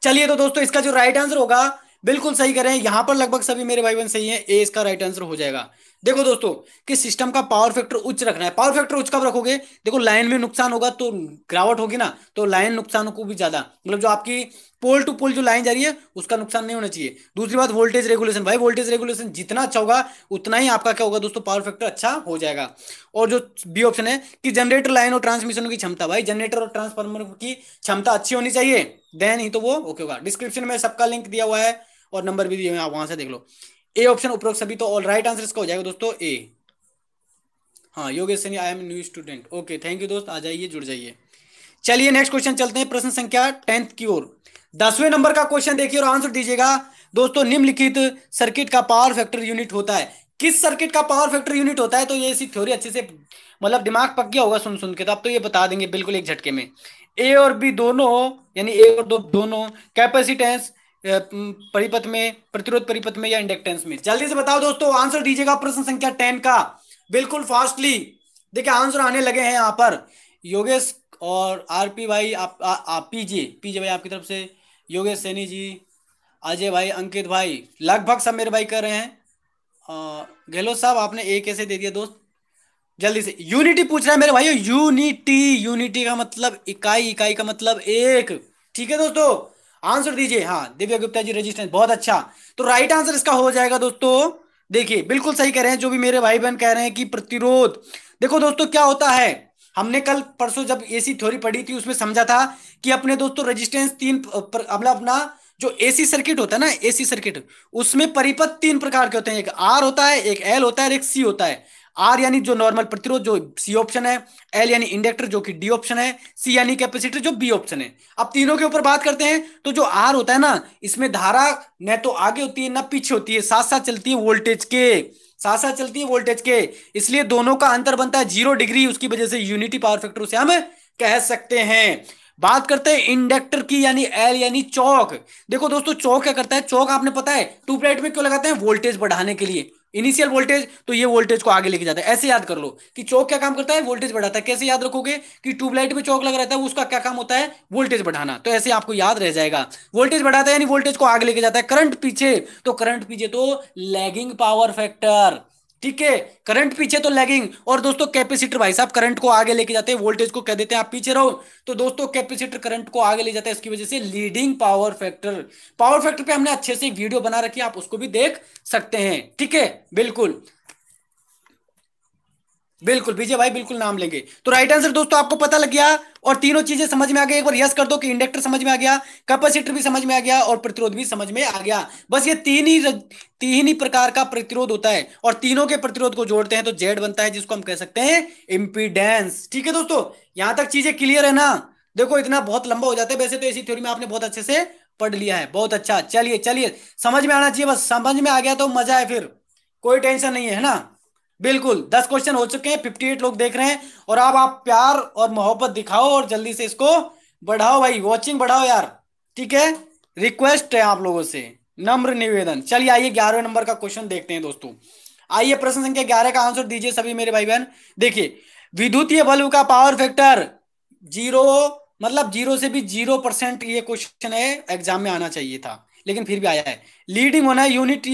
चलिए तो दोस्तों इसका जो राइट आंसर होगा बिल्कुल सही करें यहां पर लगभग सभी मेरे भाई बहन सही है ए इसका राइट आंसर हो जाएगा देखो दोस्तों कि सिस्टम का पावर फैक्टर उच्च रखना है पावर फैक्टर उच्च कब रखोगे देखो लाइन में नुकसान होगा तो गिरावट होगी ना तो लाइन नुकसान को भी ज्यादा मतलब जो आपकी पोल टू पोल जो लाइन जा रही है उसका नुकसान नहीं होना चाहिए दूसरी बात वोल्टेज रेगुलेशन भाई वोल्टेज रेगुलेशन जितना अच्छा होगा उतना ही आपका क्या होगा दोस्तों पावर फैक्टर अच्छा हो जाएगा और जो बी ऑप्शन है कि जनरेटर लाइन और ट्रांसमिशन की क्षमता भाई जनरेटर और ट्रांसफार्मर की क्षमता अच्छी होनी चाहिए देन ही तो वो ओके होगा डिस्क्रिप्शन में सबका लिंक दिया हुआ है और नंबर भी दिया हुआ है आप वहां से देख लो ए ऑप्शन उपरोक्त सभी तो ऑल राइट आंसर इसका हो जाएगा दोस्तों ए हाँ Yogesh Saini I am new student okay thank you दोस्त आ जाइए जुड़ जाइए चलिए नेक्स्ट क्वेश्चन चलते हैं प्रश्न संख्या टेंथ की ओर दसवें नंबर का क्वेश्चन देखिए और आंसर दीजिएगा दोस्तों निम्नलिखित सर्किट का पावर फैक्टर यूनिट होता है किस सर्किट का पावर फैक्टर यूनिट होता है तो ये इसी थ्योरी अच्छे से मतलब दिमाग पक गया होगा सुन सुन के तो आप तो ये बता देंगे बिल्कुल एक झटके में ए और बी दोनों यानी ए और दो दोनों कैपेसिटेंस परिपथ में प्रतिरोध परिपथ में या इंडक्टेंस में जल्दी से बताओ दोस्तों आंसर दीजिएगा प्रश्न संख्या टेन का बिल्कुल फास्टली देखिए आंसर आने लगे हैं यहाँ पर योगेश और आरपी भाई आप पीजे पीजे भाई आपकी तरफ से योगेश सैनी जी अजय भाई अंकित भाई लगभग सब मेरे भाई कर रहे हैं गहलोत साहब आपने एक ऐसे दे दिया दोस्त जल्दी से यूनिटी पूछ रहा है मेरे भाई यूनिटी यूनिटी का मतलब इकाई इकाई का मतलब एक ठीक है दोस्तों आंसर दीजिए हाँ दिव्या गुप्ता जी रेजिस्टेंस बहुत अच्छा तो राइट आंसर इसका हो जाएगा दोस्तों देखिए बिल्कुल सही कह रहे हैं जो भी मेरे भाई बहन कह रहे हैं कि प्रतिरोध देखो दोस्तों क्या होता है हमने कल परसों जब एसी थ्योरी पढ़ी थी उसमें समझा था कि अपने दोस्तों रेजिस्टेंस तीन मतलब अपना जो एसी सर्किट होता है ना एसी सर्किट उसमें परिपथ तीन प्रकार के होते हैं एक आर होता है एक एल होता है एक सी होता है आर यानी जो नॉर्मल प्रतिरोध जो सी ऑप्शन है एल यानी इंडक्टर जो कि डी ऑप्शन है सी यानी कैपेसिटर जो बी ऑप्शन है अब तीनों के ऊपर बात करते हैं तो जो आर होता है ना इसमें धारा न तो आगे होती है ना पीछे होती है साथ साथ चलती है वोल्टेज के साथ साथ चलती है वोल्टेज के इसलिए दोनों का अंतर बनता है जीरो डिग्री उसकी वजह से यूनिटी पावर फैक्टर से हम कह सकते हैं बात करते हैं इंडक्टर की यानी एल यानी चौक देखो दोस्तों चौक क्या करता है चौक आपने पता है ट्यूबलाइट में क्यों लगाते हैं वोल्टेज बढ़ाने के लिए इनिशियल वोल्टेज तो ये वोल्टेज को आगे लेके जाता है ऐसे याद कर लो कि चौक क्या काम करता है वोल्टेज बढ़ाता है कैसे याद रखोगे कि ट्यूबलाइट में चौक लग रहता है उसका क्या काम होता है वोल्टेज बढ़ाना तो ऐसे आपको याद रह जाएगा वोल्टेज बढ़ाता है यानी वोल्टेज को आगे लेके जाता है करंट पीछे तो करंट पीछे तो लैगिंग पावर फैक्टर ठीक है करंट पीछे तो लैगिंग और दोस्तों कैपेसिटर भाई साहब करंट को आगे लेके जाते हैं वोल्टेज को कह देते हैं आप पीछे रहो तो दोस्तों कैपेसिटर करंट को आगे ले जाता है इसकी वजह से leading power factor power factor पे हमने अच्छे से वीडियो बना रखी आप उसको भी देख सकते हैं ठीक है बिल्कुल बिल्कुल विजय भाई बिल्कुल नाम लेंगे तो राइट आंसर दोस्तों आपको पता लग गया और तीनों चीजें समझ में आ गई एक बार यस कर दो कि इंडक्टर समझ में आ गया कैपेसिटर भी समझ में आ गया और प्रतिरोध भी समझ में आ गया बस ये तीन ही तीन ही प्रकार का प्रतिरोध होता है और तीनों के प्रतिरोध को जोड़ते हैं तो जेड बनता है जिसको हम कह सकते हैं इम्पीडेंस ठीक है दोस्तों यहां तक चीजें क्लियर है ना देखो इतना बहुत लंबा हो जाता है वैसे तो ऐसी थ्योरी में आपने बहुत अच्छे से पढ़ लिया है बहुत अच्छा चलिए चलिए समझ में आना चाहिए बस समझ में आ गया तो मजा है फिर कोई टेंशन नहीं है ना बिल्कुल दस क्वेश्चन हो चुके हैं फिफ्टी एट लोग देख रहे हैं और अब आप प्यार और मोहब्बत दिखाओ और जल्दी से इसको बढ़ाओ भाई वॉचिंग बढ़ाओ यार ठीक है रिक्वेस्ट है आप लोगों से नम्र निवेदन चलिए आइए ग्यारहवें नंबर का क्वेश्चन देखते हैं दोस्तों आइए प्रश्न संख्या ग्यारह का आंसर दीजिए सभी मेरे भाई बहन देखिए विद्युतीय बल्ब का पावर फैक्टर जीरो मतलब जीरो से भी जीरो परसेंट ये क्वेश्चन है एग्जाम में आना चाहिए था लेकिन फिर भी आया है लीडिंग होना है यूनिट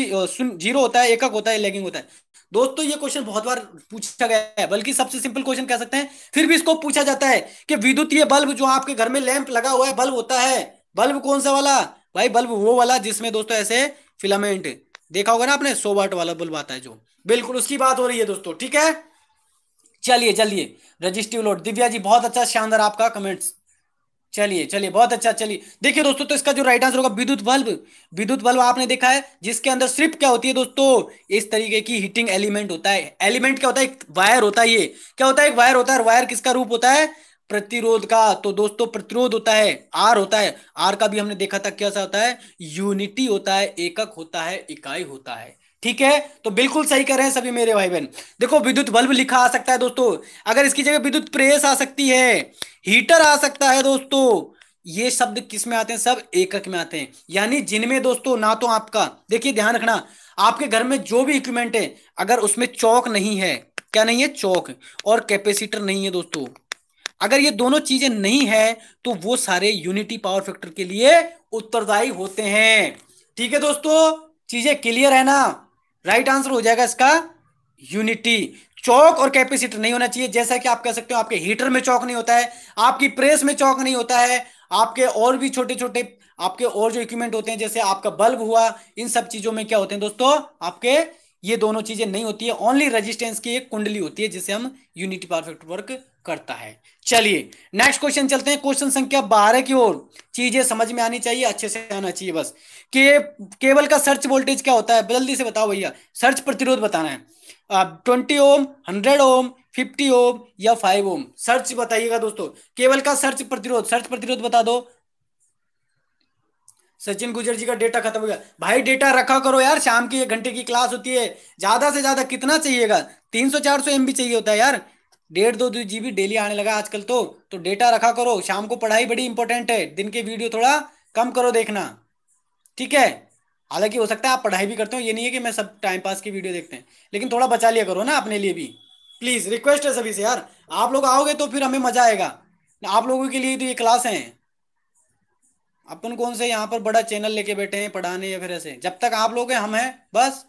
जीरो होता है एकक होता है लेगिंग होता है दोस्तों ये क्वेश्चन बहुत बार पूछा गया है बल्कि सबसे सिंपल क्वेश्चन कह सकते हैं फिर भी इसको पूछा जाता है कि विद्युतीय बल्ब जो आपके घर में लैंप लगा हुआ है बल्ब होता है बल्ब कौन सा वाला भाई बल्ब वो वाला जिसमें दोस्तों ऐसे फिलामेंट देखा होगा ना आपने सो वाट वाला बल्ब आता है जो बिल्कुल उसकी बात हो रही है दोस्तों ठीक है चलिए चलिए रजिस्टिव लोड दिव्या जी बहुत अच्छा शानदार आपका कमेंट्स चलिए चलिए बहुत अच्छा चलिए देखिए दोस्तों तो इसका जो राइट आंसर होगा विद्युत बल्ब विद्युत बल्ब आपने देखा है जिसके अंदर सिर्फ क्या होती है दोस्तों इस तरीके की हीटिंग एलिमेंट होता है एलिमेंट क्या होता है एक वायर होता है ये क्या होता है एक वायर होता है वायर किसका रूप होता है प्रतिरोध का तो दोस्तों प्रतिरोध होता है आर होता है आर का भी हमने देखा था कैसा होता है यूनिटी होता है एकक होता है इकाई होता है ठीक है तो बिल्कुल सही कर रहे हैं सभी मेरे भाई बहन देखो विद्युत बल्ब लिखा आ सकता है दोस्तों अगर इसकी जगह विद्युत प्रेस आ सकती है हीटर आ सकता है दोस्तों ये शब्द किस में आते हैं सब एकक में आते हैं यानी जिनमें दोस्तों ना तो आपका देखिए ध्यान रखना आपके घर में जो भी इक्विपमेंट है अगर उसमें चौक नहीं है क्या नहीं है चौक और कैपेसिटर नहीं है दोस्तों अगर ये दोनों चीजें नहीं है तो वो सारे यूनिटी पावर फैक्टर के लिए उत्तरदायी होते हैं ठीक है दोस्तों चीजें क्लियर है ना राइट आंसर हो जाएगा इसका यूनिटी चौक और कैपेसिटर नहीं होना चाहिए जैसा कि आप कह सकते हो आपके हीटर में चौक नहीं होता है आपकी प्रेस में चौक नहीं होता है आपके और भी छोटे छोटे आपके और जो इक्विपमेंट होते हैं जैसे आपका बल्ब हुआ इन सब चीजों में क्या होते हैं दोस्तों आपके ये दोनों चीजें नहीं होती है ओनली रेजिस्टेंस की एक कुंडली होती है जिसे हम यूनिटी परफेक्ट वर्क करता है चलिए नेक्स्ट क्वेश्चन चलते हैं क्वेश्चन संख्या बारह की ओर चीजें समझ में आनी चाहिए अच्छे से आना चाहिए बस के केबल का सर्च वोल्टेज क्या होता है जल्दी से बताओ भैया सर्च प्रतिरोध बताना है twenty ohm hundred ohm fifty ohm या फाइव ओम सर्च बताइएगा दोस्तों केबल का सर्च प्रतिरोध सर्च प्रतिरोध बता दो सचिन गुजर जी का डेटा खत्म हो गया भाई डेटा रखा करो यार शाम की एक घंटे की क्लास होती है ज्यादा से ज्यादा कितना चाहिएगा तीन सौ चार सौ एम चाहिए होता है यार डेढ़ दो जी बी डेली आने लगा आजकल तो तो डेटा रखा करो शाम को पढ़ाई बड़ी इंपॉर्टेंट है दिन के वीडियो थोड़ा कम करो देखना ठीक है हालांकि हो सकता है आप पढ़ाई भी करते हो ये नहीं है कि मैं सब टाइम पास की वीडियो देखते हैं लेकिन थोड़ा बचा लिया करो ना अपने लिए भी प्लीज रिक्वेस्ट है सभी से यार आप लोग आओगे तो फिर हमें मजा आएगा आप लोगों के लिए तो ये क्लास है अपन कौन से यहाँ पर बड़ा चैनल लेके बैठे हैं पढ़ाने या फिर ऐसे जब तक आप लोग हैं हम हैं बस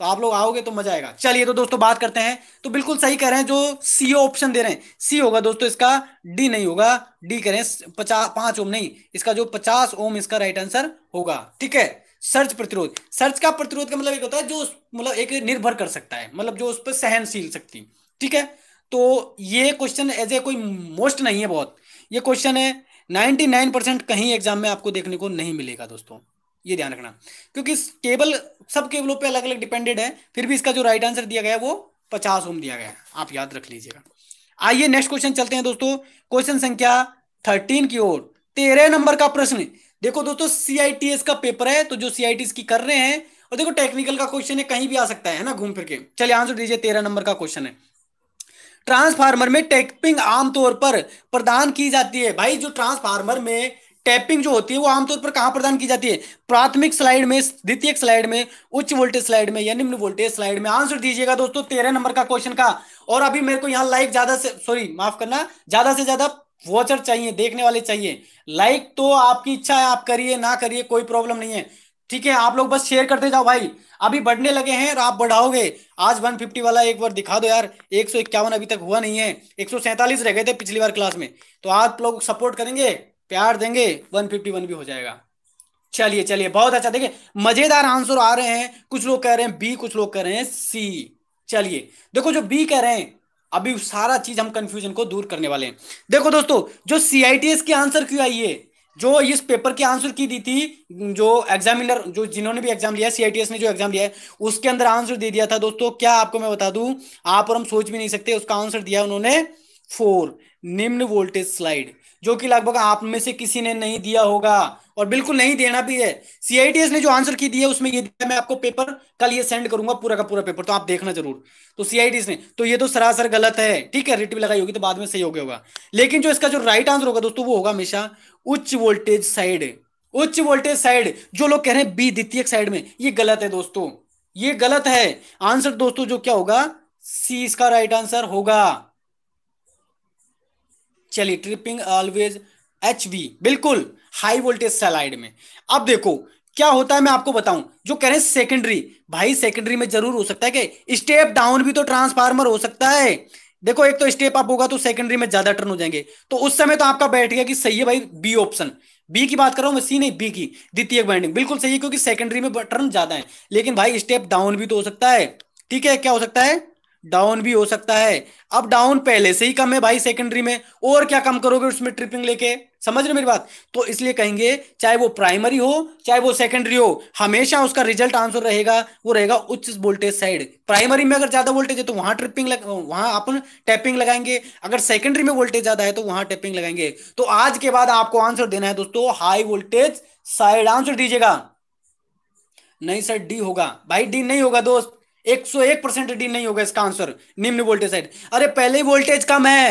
तो आप लोग आओगे तो मजा आएगा चलिए तो दोस्तों बात करते हैं तो बिल्कुल सही कह रहे हैं जो सी ऑप्शन दे रहे हैं सी होगा दोस्तों इसका डी नहीं होगा डी करें पचास पांच ओम नहीं इसका जो पचास ओम इसका राइट आंसर होगा ठीक है सर्च प्रतिरोध सर्च का प्रतिरोध का मतलब एक होता है जो मतलब एक निर्भर कर सकता है मतलब जो उस पर सहनशील शक्ति ठीक है तो ये क्वेश्चन एज ए कोई मोस्ट नहीं है बहुत ये क्वेश्चन है नाइन परसेंट कहीं एग्जाम में आपको देखने को नहीं मिलेगा दोस्तों ये ध्यान रखना क्योंकि केबल सब केबलों पे अलग अलग डिपेंडेड है फिर भी इसका जो राइट आंसर दिया गया है वो पचास ओम दिया गया है आप याद रख लीजिएगा आइए नेक्स्ट क्वेश्चन चलते हैं दोस्तों क्वेश्चन संख्या थर्टीन की ओर तेरह नंबर का प्रश्न देखो दोस्तों सी का पेपर है तो जो सी की कर रहे हैं और देखो टेक्निकल का क्वेश्चन है कहीं भी आ सकता है ना घूम फिर के चलिए आंसर दीजिए तेरह नंबर का क्वेश्चन है ट्रांसफार्मर में टेपिंग आमतौर पर प्रदान की जाती है भाई जो ट्रांसफार्मर में टैपिंग जो होती है वो आमतौर पर कहाँ प्रदान की जाती है प्राथमिक स्लाइड में द्वितीय स्लाइड में उच्च वोल्टेज स्लाइड में या निम्न वोल्टेज स्लाइड में आंसर दीजिएगा दोस्तों तेरह नंबर का क्वेश्चन का और अभी मेरे को यहाँ लाइक ज्यादा से सॉरी माफ करना ज्यादा से ज्यादा वॉचर चाहिए देखने वाले चाहिए लाइक तो आपकी इच्छा है आप करिए ना करिए कोई प्रॉब्लम नहीं है ठीक है आप लोग बस शेयर करते जाओ भाई अभी बढ़ने लगे हैं और आप बढ़ाओगे आज 150 वाला एक बार दिखा दो यार एक अभी तक हुआ नहीं है एक रह गए थे पिछली बार क्लास में तो आप लोग सपोर्ट करेंगे प्यार देंगे 151 भी हो जाएगा चलिए चलिए बहुत अच्छा देखिए मजेदार आंसर आ रहे हैं कुछ लोग कह रहे हैं बी कुछ लोग कह रहे हैं सी चलिए देखो जो बी कह रहे हैं अभी सारा चीज हम कंफ्यूजन को दूर करने वाले हैं देखो दोस्तों जो सीआईटीएस की आंसर क्यों आई है जो इस पेपर की आंसर की दी थी जो एग्जामिनर जो जिन्होंने भी एग्जाम लिया सीआईटीएस ने जो एग्जाम लिया है उसके अंदर आंसर दे दिया था दोस्तों क्या आपको मैं बता दू आप और हम सोच भी नहीं सकते उसका आंसर दिया उन्होंने फोर निम्न वोल्टेज स्लाइड जो कि लगभग आप में से किसी ने नहीं दिया होगा और बिल्कुल नहीं देना भी है सीआईटीएस ने जो आंसर की दी है उसमें ये दिया मैं आपको पेपर कल ये सेंड करूंगा पूरा का पूरा पेपर तो आप देखना जरूर तो सीआईटीएस ने तो ये तो सरासर गलत है ठीक है रिट भी लगाई होगी तो बाद में सही हो गया होगा लेकिन जो इसका जो राइट आंसर होगा दोस्तों वो होगा हमेशा उच्च वोल्टेज साइड उच्च वोल्टेज साइड जो लोग कह रहे हैं बी द्वितीय साइड में ये गलत है दोस्तों ये गलत है आंसर दोस्तों जो क्या होगा सी इसका राइट आंसर होगा चलिए ट्रिपिंग ऑलवेज एच वी बिल्कुल हाई वोल्टेज सलाइड में अब देखो क्या होता है मैं आपको बताऊं जो कह रहे हैं सेकेंडरी भाई सेकेंडरी में जरूर हो सकता है कि स्टेप डाउन भी तो ट्रांसफार्मर हो सकता है देखो एक तो स्टेप अप होगा तो सेकेंडरी में ज्यादा टर्न हो जाएंगे तो उस समय तो आपका बैठ गया कि सही है भाई बी ऑप्शन बी की बात कर रहा हूं मैं सी नहीं बी की द्वितीय बाइंडिंग बिल्कुल सही है क्योंकि सेकेंडरी में टर्न ज्यादा है लेकिन भाई स्टेप डाउन भी तो हो सकता है ठीक है क्या हो सकता है डाउन भी हो सकता है अब डाउन पहले से ही कम है भाई सेकेंडरी में और क्या कम करोगे उसमें ट्रिपिंग लेके समझ रहे मेरी बात तो इसलिए कहेंगे चाहे वो प्राइमरी हो चाहे वो सेकेंडरी हो हमेशा उसका रिजल्ट आंसर रहेगा वो रहेगा उच्च वोल्टेज साइड प्राइमरी में अगर ज्यादा वोल्टेज है तो वहां ट्रिपिंग लग, वहां अपन टैपिंग लगाएंगे अगर सेकेंडरी में वोल्टेज ज्यादा है तो वहां टैपिंग लगाएंगे तो आज के बाद आपको आंसर देना है दोस्तों हाई वोल्टेज साइड आंसर दीजिएगा नहीं सर डी होगा भाई डी नहीं होगा दोस्त 101 परसेंट डी नहीं होगा इसका आंसर निम्न वोल्टेज साइड अरे पहले ही वोल्टेज कम है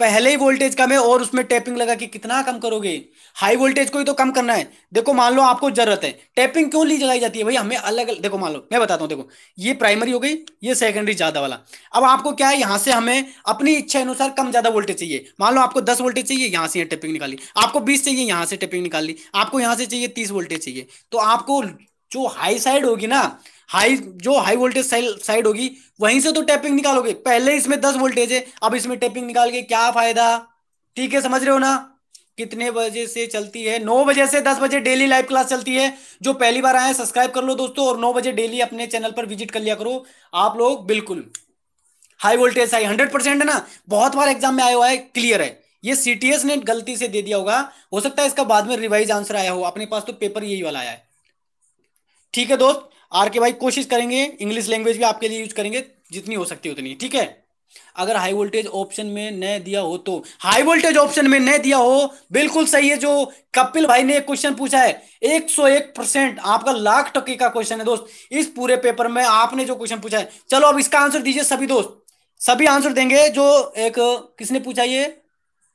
पहले ही वोल्टेज कम है और उसमें टैपिंग लगा कि कितना कम करोगे हाई वोल्टेज को ही तो कम करना है देखो मान लो आपको जरूरत है टैपिंग क्यों ली जगाई जाती है भाई हमें अलग देखो मान लो मैं बताता हूं देखो ये प्राइमरी हो गई ये सेकेंडरी ज्यादा वाला अब आपको क्या है यहां से हमें अपनी इच्छा अनुसार कम ज्यादा वोल्टेज चाहिए मान लो आपको दस वोल्टेज चाहिए यहां से टैपिंग निकाली आपको बीस चाहिए यहां से टैपिंग निकाली आपको यहां से चाहिए तीस वोल्टेज चाहिए तो आपको जो हाई साइड होगी ना हाई जो हाई वोल्टेज साइड होगी वहीं से तो टैपिंग निकालोगे पहले इसमें दस वोल्टेज है अब इसमें टैपिंग निकाल के क्या फायदा ठीक है समझ रहे हो ना कितने बजे से चलती है नौ बजे से दस बजे डेली लाइव क्लास चलती है जो पहली बार आए सब्सक्राइब कर लो दोस्तों और नौ बजे डेली अपने चैनल पर विजिट कर लिया करो आप लोग बिल्कुल high voltage high hundred percent है ना बहुत बार एग्जाम में आया हुआ है क्लियर है ये सीटीएस ने गलती से दे दिया होगा हो सकता है इसका बाद में रिवाइज आंसर आया हो अपने पास तो पेपर यही वाला आया है ठीक है दोस्त आर के भाई कोशिश करेंगे इंग्लिश लैंग्वेज भी आपके लिए यूज करेंगे जितनी हो सकती है उतनी ठीक है अगर हाई वोल्टेज ऑप्शन में न दिया हो तो हाई वोल्टेज ऑप्शन में न दिया हो बिल्कुल सही है जो कपिल भाई ने क्वेश्चन पूछा है 101 परसेंट आपका लाख टके का क्वेश्चन है दोस्त इस पूरे पेपर में आपने जो क्वेश्चन पूछा है चलो अब इसका आंसर दीजिए सभी दोस्त सभी आंसर देंगे जो एक किसने पूछा ये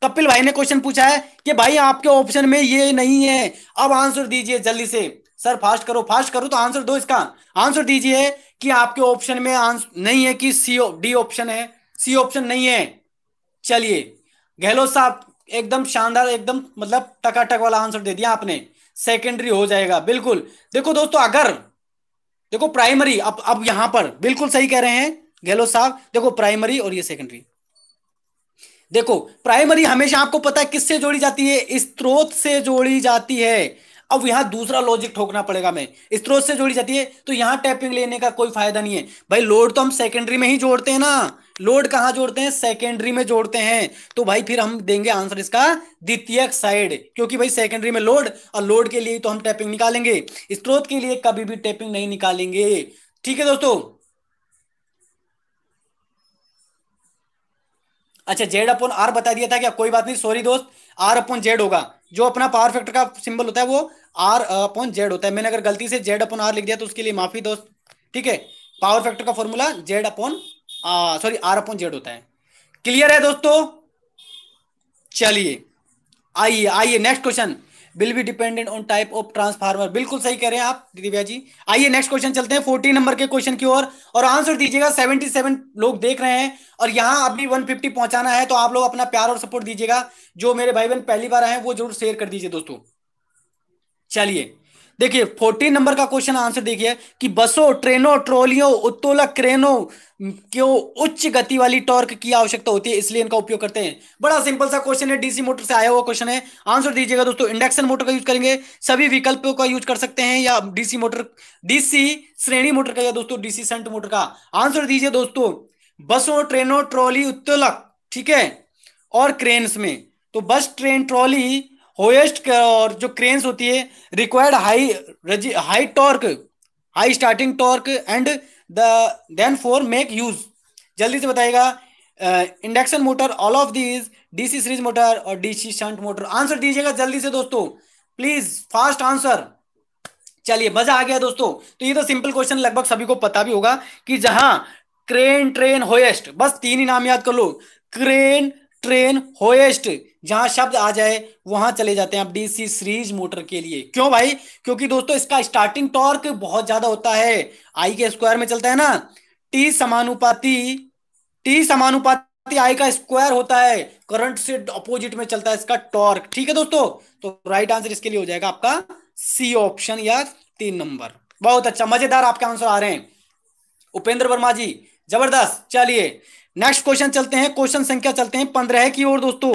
कपिल भाई ने क्वेश्चन पूछा है कि भाई आपके ऑप्शन में ये नहीं है अब आंसर दीजिए जल्दी से सर फास्ट करो फास्ट करो तो आंसर दो इसका आंसर दीजिए कि आपके ऑप्शन में आंसर नहीं है कि सी डी ऑप्शन है सी ऑप्शन नहीं है चलिए गहलोत साहब एकदम शानदार एकदम मतलब टकाटक वाला आंसर दे दिया आपने सेकेंडरी हो जाएगा बिल्कुल देखो दोस्तों अगर देखो प्राइमरी अब अब यहां पर बिल्कुल सही कह रहे हैं गहलोत साहब देखो प्राइमरी और ये सेकेंडरी देखो प्राइमरी हमेशा आपको पता है किससे जोड़ी जाती है स्त्रोत से जोड़ी जाती है अब यहां दूसरा लॉजिक ठोकना पड़ेगा मैं स्त्रोत से जोड़ी जाती है तो यहां टैपिंग लेने का कोई फायदा नहीं है भाई लोड तो हम सेकेंडरी में ही जोड़ते हैं ना लोड कहां जोड़ते हैं सेकेंडरी में जोड़ते हैं तो भाई फिर हम देंगे आंसर इसका द्वितीय साइड क्योंकि भाई सेकेंडरी में लोड और लोड के लिए तो हम टैपिंग निकालेंगे स्त्रोत के लिए कभी भी टैपिंग नहीं निकालेंगे ठीक है दोस्तों अच्छा जेड अपन आर बता दिया था क्या कोई बात नहीं सॉरी दोस्त आर अपन जेड होगा जो अपना पावर फैक्टर का सिंबल होता है वो आर अपॉन जेड होता है मैंने अगर गलती से जेड अपॉन आर लिख दिया तो उसके लिए माफी दोस्त ठीक है पावर फैक्टर का formula Z upon sorry R upon Z होता है क्लियर है दोस्तों चलिए आइए आइए next question will be dependent on type of transformer बिल्कुल सही कह रहे हैं आप दिव्या जी आइए नेक्स्ट क्वेश्चन चलते हैं फोर्टीन नंबर के क्वेश्चन की ओर और, और आंसर दीजिएगा सेवेंटी सेवन लोग देख रहे हैं और यहाँ अभी वन फिफ्टी पहुंचाना है तो आप लोग अपना प्यार और सपोर्ट दीजिएगा जो मेरे भाई बहन पहली बार आए हैं वो जरूर शेयर कर दीजिए दोस्तों चलिए देखिए फोर्टीन नंबर का क्वेश्चन आंसर देखिए कि बसों ट्रेनों ट्रॉलियों उत्तोलक क्रेनों क्यों उच्च गति वाली टॉर्क की आवश्यकता होती है इसलिए इनका उपयोग करते हैं बड़ा सिंपल सा क्वेश्चन है डीसी मोटर से आया हुआ क्वेश्चन है आंसर दीजिएगा दोस्तों इंडक्शन मोटर का यूज करेंगे सभी विकल्पों का यूज कर सकते हैं या डीसी मोटर डीसी श्रेणी मोटर का या दोस्तों डीसी सेंट मोटर का आंसर दीजिए दोस्तों बसों ट्रेनों ट्रॉली उत्तोलक ठीक है और क्रेन में तो बस ट्रेन ट्रॉली होएस्ट और जो क्रेन्स होती है required high high torque high starting torque and the then for make use जल्दी से बताएगा induction motor all of these DC series motor और डीसी शंट मोटर आंसर दीजिएगा जल्दी से दोस्तों प्लीज फास्ट आंसर चलिए मजा आ गया दोस्तों तो ये तो सिंपल क्वेश्चन लगभग सभी को पता भी होगा कि जहां क्रेन ट्रेन होएस्ट बस तीन ही नाम याद कर लो क्रेन ट्रेन होएस्ट जहां शब्द आ जाए वहां चले जाते हैं आप डीसी सीरीज मोटर के लिए क्यों भाई क्योंकि दोस्तों इसका स्टार्टिंग टॉर्क बहुत ज्यादा होता है आई के स्क्वायर में चलता है ना टी समानुपाती टी समानुपाती आई का स्क्वायर होता है करंट से अपोजिट में चलता है इसका टॉर्क ठीक है दोस्तों तो राइट आंसर इसके लिए हो जाएगा आपका सी ऑप्शन या तीन नंबर बहुत अच्छा मजेदार आपके आंसर आ रहे हैं उपेंद्र वर्मा जी जबरदस्त चलिए नेक्स्ट क्वेश्चन चलते हैं क्वेश्चन संख्या चलते हैं पंद्रह की ओर दोस्तों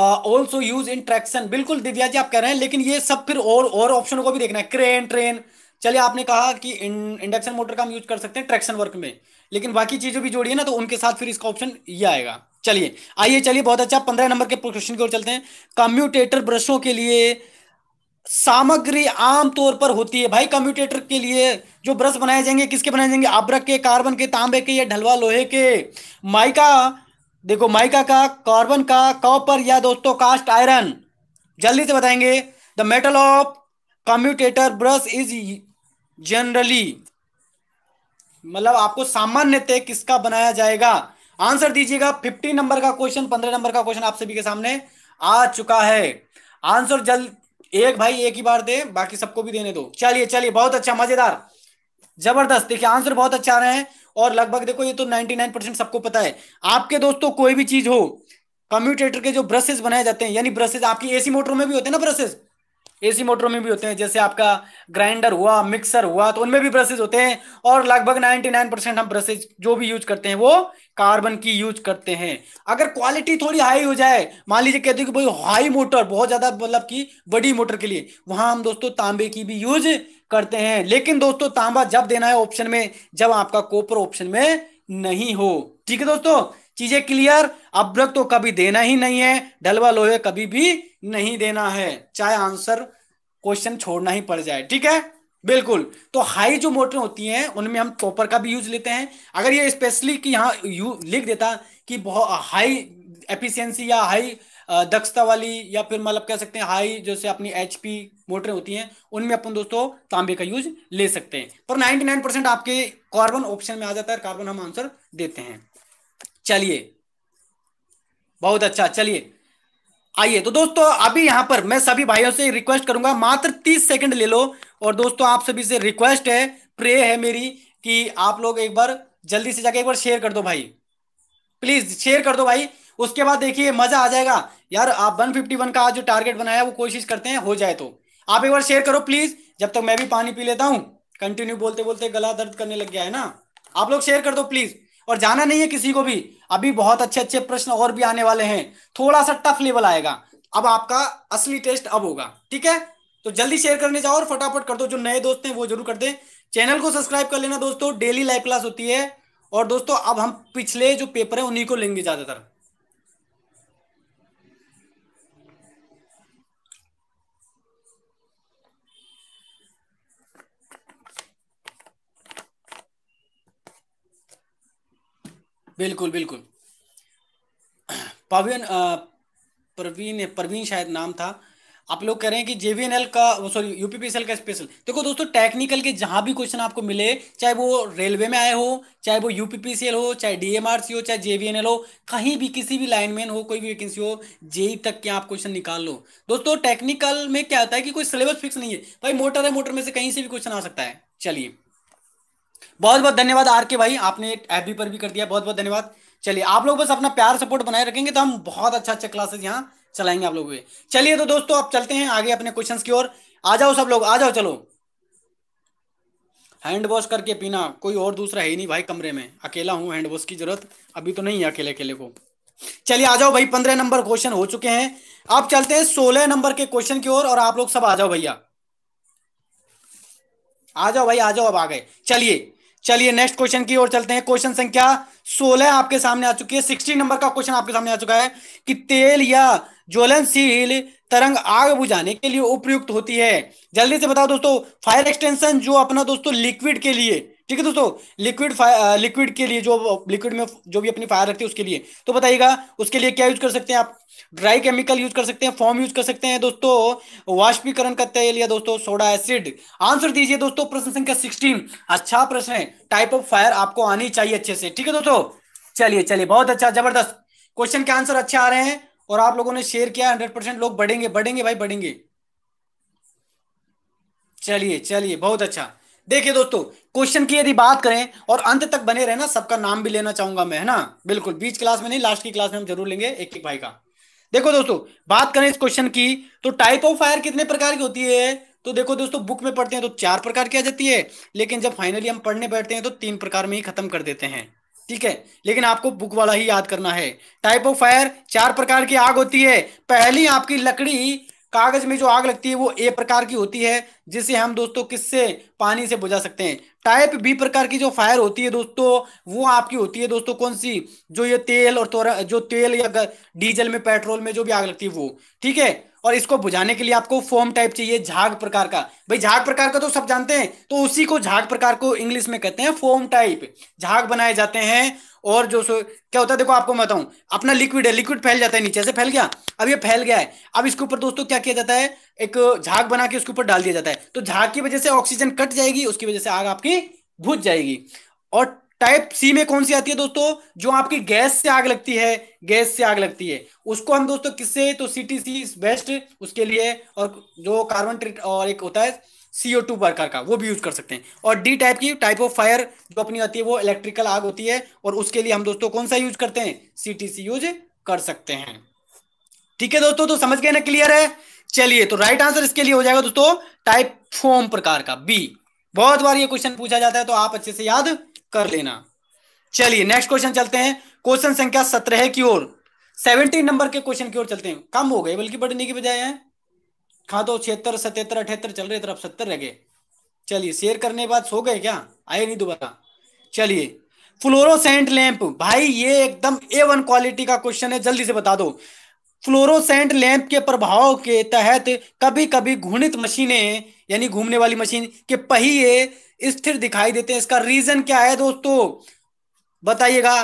ऑल्सो यूज इन ट्रैक्शन बिल्कुल दिव्या जी आप कह रहे हैं लेकिन ये सब फिर और और ऑप्शन को भी देखना है क्रेन ट्रेन चलिए आपने कहा कि इंडक्शन मोटर का हम यूज कर सकते हैं ट्रैक्शन वर्क में लेकिन बाकी चीजें भी जोड़ी है ना तो उनके साथ फिर इसका ऑप्शन ये आएगा चलिए आइए चलिए बहुत अच्छा पंद्रह नंबर के क्वेश्चन की ओर चलते हैं कम्यूटेटर ब्रशों के लिए सामग्री आम तौर पर होती है भाई कम्यूटेटर के लिए जो ब्रश बनाए जाएंगे किसके बनाए जाएंगे अब्रक के कार्बन के तांबे के या ढलवा लोहे के माइका देखो माइका का कार्बन का कॉपर या दोस्तों कास्ट आयरन जल्दी से बताएंगे the metal of commutator brush is generally मतलब आपको सामान्यतः किसका बनाया जाएगा आंसर दीजिएगा फिफ्टी नंबर का क्वेश्चन पंद्रह नंबर का क्वेश्चन आप सभी के सामने आ चुका है आंसर जल्द एक भाई एक ही बार दे बाकी सबको भी देने दो चलिए चलिए बहुत अच्छा मजेदार जबरदस्त देखिए आंसर बहुत अच्छा आ रहे हैं और लगभग देखो ये तो 99 परसेंट सबको पता है आपके दोस्तों कोई भी चीज हो कम्यूटेटर के जो ब्रशेस बनाए जाते हैं यानी ब्रशेस आपकी एसी मोटर में भी होते हैं ना ब्रशेस एसी मोटरों में भी होते हैं जैसे आपका ग्राइंडर हुआ मिक्सर हुआ तो उनमें भी ब्रशेज होते हैं और लगभग 99 परसेंट हम ब्रशेज जो भी यूज करते हैं वो कार्बन की यूज करते हैं अगर क्वालिटी थोड़ी हाई हो जाए मान लीजिए कहते हैं कि भाई हाई मोटर बहुत ज्यादा मतलब की बड़ी मोटर के लिए वहां हम दोस्तों तांबे की भी यूज करते हैं लेकिन दोस्तों तांबा जब देना है ऑप्शन में जब आपका कॉपर ऑप्शन में नहीं हो ठीक है दोस्तों चीजें क्लियर अब्रक तो कभी देना ही नहीं है ढलवा लोहे कभी भी नहीं देना है चाहे आंसर क्वेश्चन छोड़ना ही पड़ जाए ठीक है बिल्कुल तो हाई जो मोटर होती हैं उनमें हम टॉपर का भी यूज लेते हैं अगर ये स्पेशली कि यहाँ यू लिख देता कि बहुत हाई एफिशिएंसी या हाई दक्षता वाली या फिर मतलब कह सकते हैं हाई जैसे अपनी एचपी मोटरें होती हैं उनमें अपन दोस्तों तांबे का यूज ले सकते हैं पर 99 परसेंट आपके कार्बन ऑप्शन में आ जाता है कार्बन हम आंसर देते हैं चलिए बहुत अच्छा चलिए आइए तो दोस्तों अभी यहां पर मैं सभी भाइयों से रिक्वेस्ट करूंगा मात्र तीस सेकंड ले लो और दोस्तों आप सभी से रिक्वेस्ट है प्रे है मेरी कि आप लोग एक बार जल्दी से जाके एक बार शेयर कर दो भाई प्लीज शेयर कर दो भाई उसके बाद देखिए मजा आ जाएगा यार आप 151 का आज जो टारगेट बनाया वो कोशिश करते हैं हो जाए तो आप एक बार शेयर करो प्लीज जब तक तो मैं भी पानी पी लेता हूँ कंटिन्यू बोलते बोलते गला दर्द करने लग गया है ना आप लोग शेयर कर दो प्लीज और जाना नहीं है किसी को भी अभी बहुत अच्छे अच्छे प्रश्न और भी आने वाले हैं थोड़ा सा टफ लेवल आएगा अब आपका असली टेस्ट अब होगा ठीक है तो जल्दी शेयर करने जाओ और फटाफट कर दो जो नए दोस्त हैं वो जरूर कर दे चैनल को सब्सक्राइब कर लेना दोस्तों डेली लाइव क्लास होती है और दोस्तों अब हम पिछले जो पेपर है उन्हीं को लेंगे ज्यादातर बिल्कुल बिल्कुल पवन प्रवीण प्रवीण शायद नाम था आप लोग कह रहे हैं कि जेवीएनएल का सॉरी यूपीपीएसएल का स्पेशल देखो दोस्तों टेक्निकल के जहां भी क्वेश्चन आपको मिले चाहे वो रेलवे में आए हो चाहे वो यूपीपीसीएल हो चाहे डीएमआरसी हो चाहे जेवीएनएल हो कहीं भी किसी भी लाइन में हो कोई भी वैकेंसी हो जेई e तक के आप क्वेश्चन निकाल लो दोस्तों टेक्निकल में क्या होता है कि कोई सिलेबस फिक्स नहीं है भाई मोटर है मोटर में से कहीं से भी क्वेश्चन आ सकता है चलिए बहुत बहुत धन्यवाद आर के भाई आपने एबी पर भी कर दिया बहुत बहुत धन्यवाद चलिए आप लोग बस अपना प्यार सपोर्ट बनाए रखेंगे तो हम बहुत अच्छा अच्छा क्लासेस यहाँ चलाएंगे आप लोगों के चलिए तो दोस्तों आप चलते हैं आगे अपने क्वेश्चन की ओर आ जाओ सब लोग आ जाओ चलो हैंड वॉश करके पीना कोई और दूसरा है ही नहीं भाई कमरे में अकेला हूं हैंड वॉश की जरूरत अभी तो नहीं है अकेले अकेले को चलिए आ जाओ भाई पंद्रह नंबर क्वेश्चन हो चुके हैं आप चलते हैं सोलह नंबर के क्वेश्चन की ओर और, और आप लोग सब आ जाओ भैया आ जाओ भाई आ जाओ अब आ गए चलिए चलिए नेक्स्ट क्वेश्चन की ओर चलते हैं क्वेश्चन संख्या सोलह आपके सामने आ चुकी है सिक्सटी नंबर का क्वेश्चन आपके सामने आ चुका है कि तेल या ज्वलनशील तरंग आग बुझाने के लिए उपयुक्त होती है जल्दी से बताओ दोस्तों फायर एक्सटेंशन जो अपना दोस्तों लिक्विड के लिए ठीक है दोस्तों लिक्विड लिक्विड के लिए जो लिक्विड में जो भी अपनी फायर रखती है उसके लिए तो बताइएगा उसके लिए क्या यूज कर सकते हैं आप ड्राई केमिकल यूज कर सकते हैं फॉर्म यूज कर सकते हैं दोस्तों वाष्पीकरण का तेल या दोस्तों सोडा एसिड आंसर दीजिए दोस्तों प्रश्न संख्या सिक्सटीन अच्छा प्रश्न है टाइप ऑफ फायर आपको आनी चाहिए अच्छे से ठीक है दोस्तों चलिए चलिए बहुत अच्छा जबरदस्त क्वेश्चन के आंसर अच्छे आ रहे हैं और आप लोगों ने शेयर किया हंड्रेड परसेंट लोग बढ़ेंगे बढ़ेंगे भाई बढ़ेंगे चलिए चलिए बहुत अच्छा देखिए दोस्तों क्वेश्चन की यदि बात करें और अंत तक बने रहना सबका नाम भी लेना चाहूंगा मैं है ना बिल्कुल बीच क्लास में नहीं लास्ट की क्लास में हम जरूर लेंगे एक एक भाई का देखो दोस्तों बात करें इस क्वेश्चन की तो टाइप ऑफ फायर कितने प्रकार की होती है तो देखो दोस्तों बुक में पढ़ते हैं तो चार प्रकार की आ जाती है लेकिन जब फाइनली हम पढ़ने बैठते हैं तो तीन प्रकार में ही खत्म कर देते हैं ठीक है लेकिन आपको बुक वाला ही याद करना है टाइप ऑफ फायर चार प्रकार की आग होती है पहली आपकी लकड़ी कागज में जो आग लगती है वो ए प्रकार की होती है जिसे हम दोस्तों किससे पानी से बुझा सकते हैं टाइप बी प्रकार की जो फायर होती है दोस्तों वो आपकी होती है दोस्तों कौन सी जो ये तेल और तोरा जो तेल या डीजल में पेट्रोल में जो भी आग लगती है वो ठीक है और इसको बुझाने के लिए आपको फोम टाइप चाहिए झाग प्रकार का भाई झाग प्रकार का तो सब जानते हैं तो उसी को झाग प्रकार को इंग्लिश में कहते हैं फोम टाइप झाग बनाए जाते हैं और जो सो क्या होता है देखो आपको मैं बताऊं अपना लिक्विड है लिक्विड फैल जाता है नीचे से फैल गया अब ये फैल गया है अब इसके ऊपर दोस्तों क्या किया जाता है एक झाग बना के उसके ऊपर डाल दिया जाता है तो झाग की वजह से ऑक्सीजन कट जाएगी उसकी वजह से आग आपकी भुज जाएगी और टाइप सी में कौन सी आती है दोस्तों जो आपकी गैस से आग लगती है गैस से आग लगती है उसको हम दोस्तों किससे तो सी बेस्ट उसके लिए और जो कार्बन और एक होता है सीओ टू प्रकार का वो भी यूज कर सकते हैं और डी टाइप की टाइप ऑफ फायर जो अपनी होती है वो इलेक्ट्रिकल आग होती है और उसके लिए हम दोस्तों कौन सा यूज करते हैं सीटीसी यूज कर सकते हैं ठीक है दोस्तों तो समझ गए ना क्लियर है चलिए तो राइट आंसर इसके लिए हो जाएगा दोस्तों टाइप फोम प्रकार का बी बहुत बार ये क्वेश्चन पूछा जाता है तो आप अच्छे से याद कर लेना चलिए नेक्स्ट क्वेश्चन चलते हैं क्वेश्चन संख्या सत्रह की ओर सेवेंटीन नंबर के क्वेश्चन की ओर चलते हैं कम हो गए बल्कि बढ़ने की बजाय है खा दो छिहत्तर सतहत्तर अठहत्तर चल रहे तरफ सत्तर रह गए चलिए शेयर करने के बाद सो गए क्या आए नहीं दोबारा चलिए फ्लोरोसेंट लैंप भाई ये एकदम ए वन क्वालिटी का क्वेश्चन है जल्दी से बता दो फ्लोरोसेंट लैंप के प्रभाव के तहत कभी कभी घूर्णित मशीनें यानी घूमने वाली मशीन के पहिए स्थिर दिखाई देते हैं इसका रीजन क्या है दोस्तों बताइएगा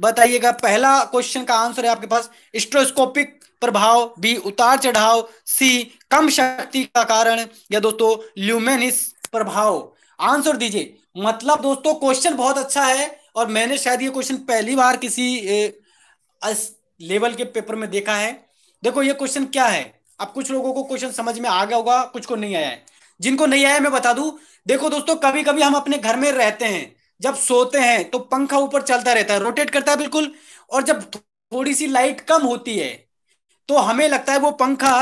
बताइएगा पहला क्वेश्चन का आंसर है आपके पास स्ट्रोस्कोपिक प्रभाव बी उतार चढ़ाव सी कम शक्ति का कारण या दोस्तों ल्यूमेनिस प्रभाव आंसर दीजिए मतलब दोस्तों क्वेश्चन बहुत अच्छा है और मैंने शायद ये क्वेश्चन पहली बार किसी लेवल के पेपर में देखा है देखो ये क्वेश्चन क्या है अब कुछ लोगों को क्वेश्चन समझ में आ गया होगा कुछ को नहीं आया है जिनको नहीं आया मैं बता दू देखो दोस्तों कभी कभी हम अपने घर में रहते हैं जब सोते हैं तो पंखा ऊपर चलता रहता है रोटेट करता है बिल्कुल और जब थोड़ी सी लाइट कम होती है तो हमें लगता है वो पंखा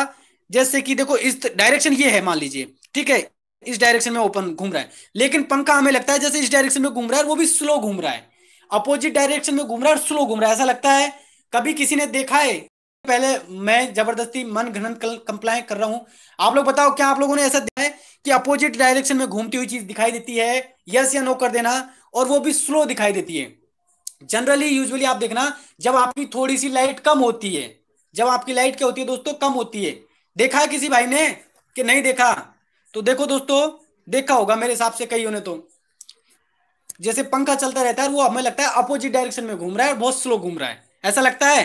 जैसे कि देखो इस डायरेक्शन ये है मान लीजिए ठीक है इस डायरेक्शन में ओपन घूम रहा है लेकिन पंखा हमें लगता है जैसे इस डायरेक्शन में घूम रहा है वो भी स्लो घूम रहा है अपोजिट डायरेक्शन में घूम रहा है और स्लो घूम रहा है ऐसा लगता है कभी किसी ने देखा है पहले मैं जबरदस्ती मन घनन कंप्लाय कर रहा हूं आप लोग बताओ क्या आप लोगों ने ऐसा देखा है कि अपोजिट डायरेक्शन में घूमती हुई चीज दिखाई देती है यस या नो कर देना और वो भी स्लो दिखाई देती है जनरली यूजुअली आप देखना जब आपकी थोड़ी सी लाइट कम होती है जब आपकी लाइट क्या होती है दोस्तों कम होती है देखा किसी भाई ने कि नहीं देखा तो देखो दोस्तों देखा होगा मेरे हिसाब से कईयों ने तो जैसे पंखा चलता रहता है वो हमें लगता है अपोजिट डायरेक्शन में घूम रहा है और बहुत स्लो घूम रहा है ऐसा लगता है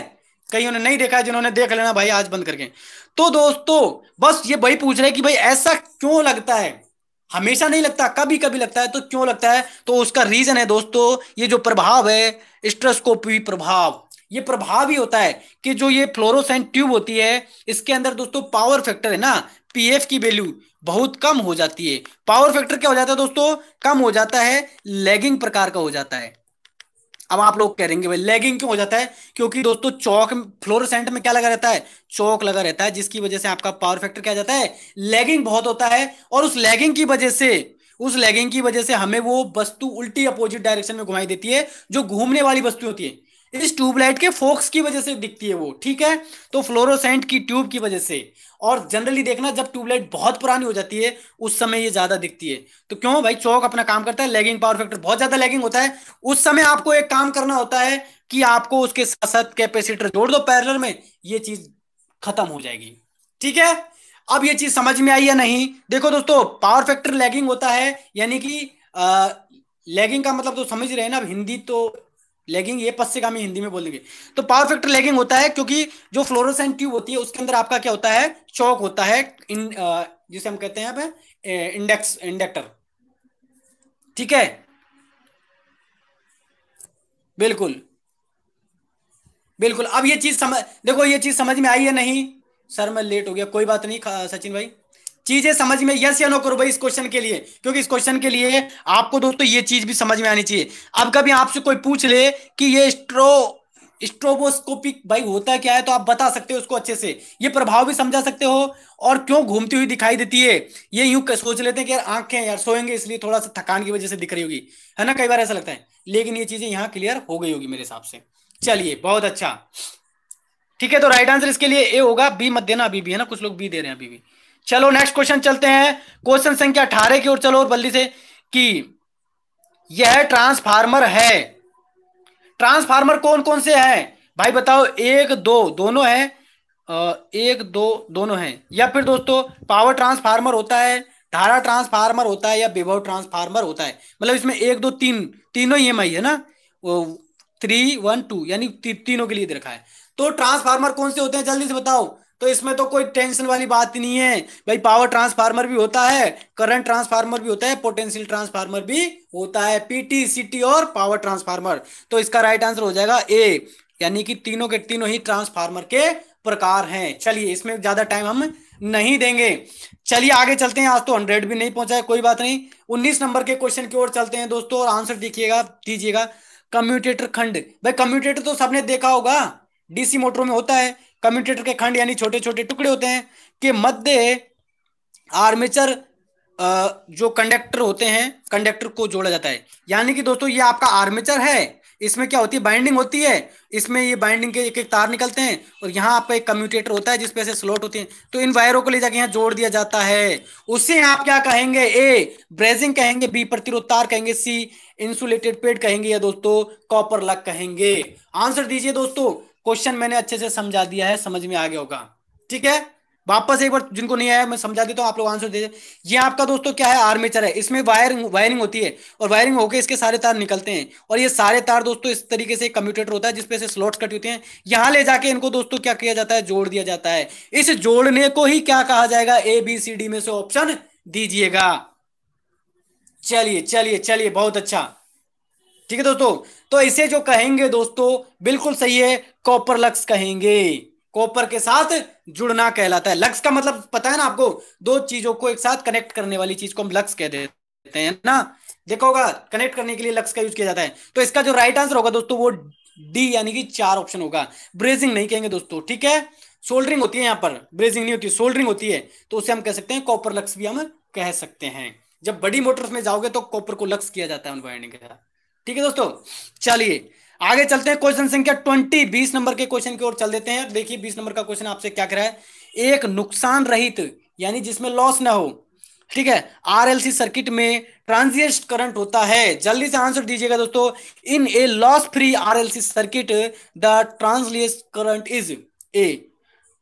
कईयों ने नहीं देखा जिन्होंने देख लेना भाई आज बंद करके तो दोस्तों बस ये भाई पूछ रहे कि भाई ऐसा क्यों लगता है हमेशा नहीं लगता कभी कभी लगता है तो क्यों लगता है तो उसका रीजन है दोस्तों ये जो प्रभाव है स्ट्रेस प्रभाव ये प्रभाव ही होता है कि जो ये फ्लोरोसाइन ट्यूब होती है इसके अंदर दोस्तों पावर फैक्टर है ना पीएफ की वैल्यू बहुत कम हो जाती है पावर फैक्टर क्या हो जाता है दोस्तों कम हो जाता है लैगिंग प्रकार का हो जाता है अब आप लोग कह रहे भाई लैगिंग क्यों हो जाता है क्योंकि दोस्तों चौक फ्लोरोसेंट में क्या लगा रहता है चौक लगा रहता है जिसकी वजह से आपका पावर फैक्टर क्या जाता है लैगिंग बहुत होता है और उस लैगिंग की वजह से उस लैगिंग की वजह से हमें वो वस्तु उल्टी अपोजिट डायरेक्शन में घुमाई देती है जो घूमने वाली वस्तु होती है इस ट्यूबलाइट के फोक्स की वजह से दिखती है वो ठीक है तो फ्लोरोसेंट की ट्यूब की वजह से और जनरली देखना जब ट्यूबलाइट बहुत पुरानी हो जाती है उस समय ये ज्यादा दिखती है तो क्यों भाई चौक अपना काम करता है लैगिंग पावर फैक्टर बहुत ज्यादा लैगिंग होता है उस समय आपको एक काम करना होता है कि आपको उसके साथ साथ कैपेसिटर जोड़ दो पैरलर में ये चीज खत्म हो जाएगी ठीक है अब ये चीज समझ में आई या नहीं देखो दोस्तों पावर फैक्टर लैगिंग होता है यानी कि लैगिंग का मतलब तो समझ रहे हैं ना अब हिंदी तो लैगिंग ये पश्चिम से हम हिंदी में बोलेंगे तो पावर फैक्टर लैगिंग होता है क्योंकि जो फ्लोरोसेंट ट्यूब होती है उसके अंदर आपका क्या होता है चौक होता है इन जिसे हम कहते हैं इंडेक्स इंडेक्टर ठीक है बिल्कुल बिल्कुल अब ये चीज समझ देखो ये चीज समझ में आई है नहीं सर मैं लेट हो गया कोई बात नहीं सचिन भाई चीजें समझ में यस या नो करो भाई इस क्वेश्चन के लिए क्योंकि इस क्वेश्चन के लिए आपको दोस्तों ये चीज भी समझ में आनी चाहिए अब कभी आपसे कोई पूछ ले कि ये स्ट्रो स्ट्रोबोस्कोपिक भाई होता क्या है तो आप बता सकते हो उसको अच्छे से ये प्रभाव भी समझा सकते हो और क्यों घूमती हुई दिखाई देती है ये यूं सोच लेते हैं कि यार आंखें यार सोएंगे इसलिए थोड़ा सा थकान की वजह से दिख रही होगी है ना कई बार ऐसा लगता है लेकिन ये चीजें यहाँ क्लियर हो गई होगी मेरे हिसाब से चलिए बहुत अच्छा ठीक है तो राइट आंसर इसके लिए ए होगा बी मत देना अभी भी है ना कुछ लोग बी दे रहे हैं अभी भी चलो नेक्स्ट क्वेश्चन चलते हैं क्वेश्चन संख्या अठारह की ओर चलो और जल्दी से कि यह ट्रांसफार्मर है ट्रांसफार्मर कौन कौन से हैं भाई बताओ एक दो दोनों हैं एक दो दोनों हैं या फिर दोस्तों पावर ट्रांसफार्मर होता है धारा ट्रांसफार्मर होता है या विभव ट्रांसफार्मर होता है मतलब इसमें एक दो तीन तीनों ई e है ना वो थ्री वन टू यानी ती, तीनों के लिए दे रखा है तो ट्रांसफार्मर कौन से होते हैं जल्दी से बताओ तो इसमें तो कोई टेंशन वाली बात ही नहीं है भाई पावर ट्रांसफार्मर भी होता है करंट ट्रांसफार्मर भी होता है पोटेंशियल ट्रांसफार्मर भी होता है पीटी सीटी और पावर ट्रांसफार्मर तो इसका राइट आंसर हो जाएगा ए यानी कि तीनों के तीनों ही ट्रांसफार्मर के प्रकार हैं चलिए इसमें ज्यादा टाइम हम नहीं देंगे चलिए आगे चलते हैं आज तो हंड्रेड भी नहीं पहुंचा है कोई बात नहीं उन्नीस नंबर के क्वेश्चन की ओर चलते हैं दोस्तों और आंसर देखिएगा दीजिएगा कम्यूटेटर खंड भाई कम्यूटेटर तो सबने देखा होगा डीसी मोटरों में होता है कम्यूटेटर के खंड यानी छोटे छोटे टुकड़े होते हैं के मध्य आर्मेचर जो कंडक्टर होते हैं कंडक्टर को जोड़ा जाता है यानी कि दोस्तों ये आपका आर्मेचर है इसमें क्या होती है बाइंडिंग होती है इसमें ये बाइंडिंग के एक एक तार निकलते हैं और यहाँ आपका एक कम्यूटेटर होता है जिसपे से स्लॉट होती हैं तो इन वायरों को ले जाकर यहाँ जोड़ दिया जाता है उससे आप क्या कहेंगे ए ब्रेजिंग कहेंगे बी प्रतिरोध तार कहेंगे सी इंसुलेटेड पेड कहेंगे या दोस्तों कॉपर लक कहेंगे आंसर दीजिए दोस्तों क्वेश्चन मैंने अच्छे से समझा दिया है समझ में आ गया होगा ठीक है वापस एक बार जिनको नहीं आया मैं समझा देता हूँ आप लोग आंसर दे ये आपका दोस्तों क्या है आर्मेचर है इसमें वायर वायरिंग होती है और वायरिंग होकर इसके सारे तार निकलते हैं और ये सारे तार दोस्तों इस तरीके से कम्यूटेटर होता है जिसपे से स्लॉट कट होते हैं यहाँ ले जाके इनको दोस्तों क्या किया जाता है जोड़ दिया जाता है इस जोड़ने को ही क्या कहा जाएगा ए बी सी डी में से ऑप्शन दीजिएगा चलिए चलिए चलिए बहुत अच्छा ठीक है दोस्तों तो इसे जो कहेंगे दोस्तों बिल्कुल सही है कॉपर लक्स कहेंगे कॉपर के साथ जुड़ना कहलाता है लक्स का मतलब पता है ना आपको दो चीजों को एक साथ कनेक्ट करने वाली चीज को हम लक्स कह देते हैं ना देखा होगा कनेक्ट करने के लिए लक्स का यूज किया जाता है तो इसका जो राइट आंसर होगा दोस्तों वो डी यानी कि चार ऑप्शन होगा ब्रेजिंग नहीं कहेंगे दोस्तों ठीक है सोल्डरिंग होती है यहाँ पर ब्रेजिंग नहीं होती सोल्डरिंग होती है तो उसे हम कह सकते हैं कॉपर लक्स भी हम कह सकते हैं जब बड़ी मोटर्स में जाओगे तो कॉपर को लक्स किया जाता है अनवायरिंग के साथ ठीक है दोस्तों चलिए आगे चलते हैं क्वेश्चन संख्या ट्वेंटी बीस नंबर के क्वेश्चन की ओर चल देते हैं देखिए बीस नंबर का क्वेश्चन आपसे क्या करा है एक नुकसान रहित यानी जिसमें लॉस ना हो ठीक है आरएलसी सर्किट में ट्रांजिएस्ट करंट होता है जल्दी से आंसर दीजिएगा दोस्तों in a loss free RLC circuit the transient current is a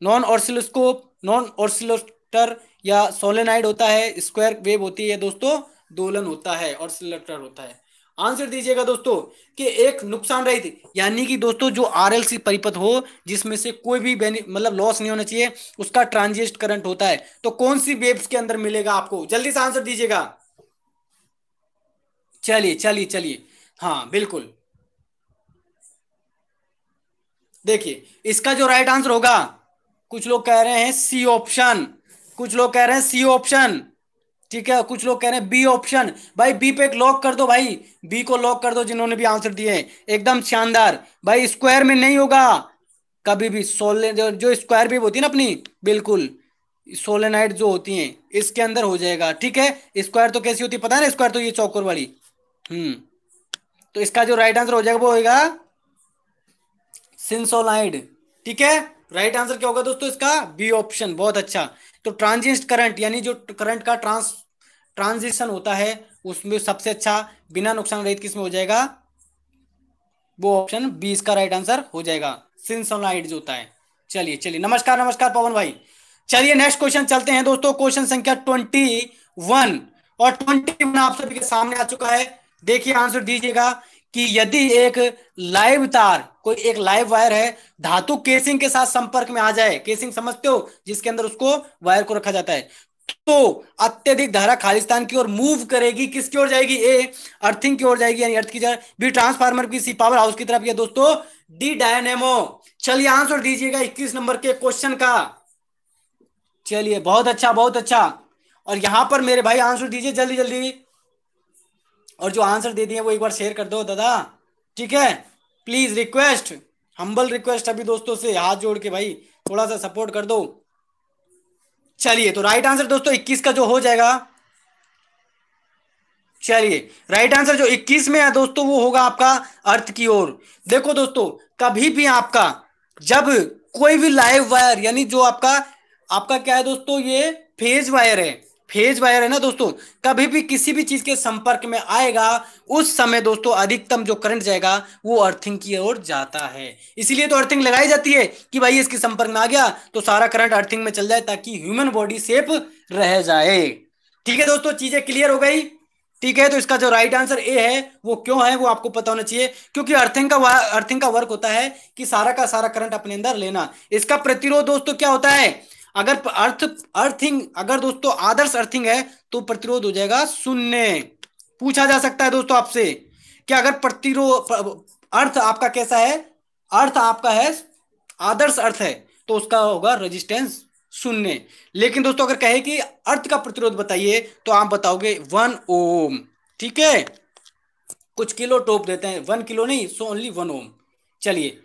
non oscilloscope non oscillator या सोलेनाइड होता है स्क्वायर वेव होती है दोस्तों दोलन होता है ऑर्सिलेटर होता है आंसर दीजिएगा दोस्तों कि एक नुकसान रहित यानी कि दोस्तों जो आरएलसी परिपथ हो जिसमें से कोई भी मतलब लॉस नहीं होना चाहिए उसका ट्रांजिस्ट करंट होता है तो कौन सी वेब्स के अंदर मिलेगा आपको जल्दी से आंसर दीजिएगा चलिए चलिए चलिए हाँ बिल्कुल देखिए इसका जो राइट आंसर होगा कुछ लोग कह रहे हैं सी ऑप्शन कुछ लोग कह रहे हैं सी ऑप्शन ठीक है कुछ लोग कह रहे हैं बी ऑप्शन भाई बी पे एक लॉक कर दो भाई बी को लॉक कर दो जिन्होंने भी आंसर दिए एकदम शानदार भाई स्क्वायर में नहीं होगा कभी भी सोले जो, स्क्वायर भी होती है ना अपनी बिल्कुल सोलेनाइट जो होती हैं इसके अंदर हो जाएगा ठीक है स्क्वायर तो कैसी होती है पता है ना स्क्वायर तो ये चौकोर वाली हम्म तो इसका जो राइट आंसर हो जाएगा वो होगा सिंसोलाइड ठीक है राइट आंसर क्या होगा दोस्तों इसका बी ऑप्शन बहुत अच्छा तो ट्रांजिस्ट करंट यानी जो करंट का ट्रांस ट्रांजिशन होता है उसमें सबसे अच्छा बिना नुकसान रहित किसमें हो जाएगा वो ऑप्शन बी इसका राइट आंसर हो जाएगा सिंसोनाइड जो होता है चलिए चलिए नमस्कार नमस्कार पवन भाई चलिए नेक्स्ट क्वेश्चन चलते हैं दोस्तों क्वेश्चन संख्या ट्वेंटी वन और ट्वेंटी वन आप सभी के सामने आ चुका है देखिए आंसर दीजिएगा कि यदि एक लाइव तार कोई एक लाइव वायर है धातु केसिंग के साथ संपर्क में आ जाए केसिंग समझते हो जिसके अंदर उसको वायर को रखा जाता है तो अत्यधिक धारा खालिस्तान की ओर मूव करेगी किसकी ओर जाएगी ए अर्थिंग की ओर जाएगी यानी अर्थ की जगह बी ट्रांसफार्मर की सी पावर हाउस की तरफ यह दोस्तों डी डायनेमो चलिए आंसर दीजिएगा इक्कीस नंबर के क्वेश्चन का चलिए बहुत अच्छा बहुत अच्छा और यहां पर मेरे भाई आंसर दीजिए जल्दी जल्दी और जो आंसर दे दिए वो एक बार शेयर कर दो दादा ठीक है प्लीज रिक्वेस्ट हम्बल रिक्वेस्ट अभी दोस्तों से हाथ जोड़ के भाई थोड़ा सा सपोर्ट कर दो चलिए तो राइट आंसर दोस्तों इक्कीस का जो हो जाएगा चलिए राइट आंसर जो 21 में है दोस्तों वो होगा आपका अर्थ की ओर देखो दोस्तों कभी भी आपका जब कोई भी लाइव वायर यानी जो आपका आपका क्या है दोस्तों ये फेज वायर है फेज वायर है ना दोस्तों कभी भी किसी भी चीज के संपर्क में आएगा उस समय दोस्तों अधिकतम जो करंट जाएगा वो अर्थिंग की ओर जाता है इसीलिए तो अर्थिंग लगाई जाती है कि भाई इसके संपर्क में आ गया तो सारा करंट अर्थिंग में चल जाए ताकि ह्यूमन बॉडी सेफ रह जाए ठीक है दोस्तों चीजें क्लियर हो गई ठीक है तो इसका जो राइट आंसर ए है वो क्यों है वो आपको पता होना चाहिए क्योंकि अर्थिंग का अर्थिंग का वर्क होता है कि सारा का सारा करंट अपने अंदर लेना इसका प्रतिरोध दोस्तों क्या होता है अगर अर्थ अर्थिंग अगर दोस्तों आदर्श अर्थिंग है तो प्रतिरोध हो जाएगा शून्य पूछा जा सकता है दोस्तों आपसे कि अगर प्रतिरोध अर्थ आपका कैसा है अर्थ आपका है आदर्श अर्थ है तो उसका होगा रेजिस्टेंस शून्य लेकिन दोस्तों अगर कहे कि अर्थ का प्रतिरोध बताइए तो आप बताओगे वन ओम ठीक है कुछ किलो टोप देते हैं वन किलो नहीं सो ओनली वन ओम चलिए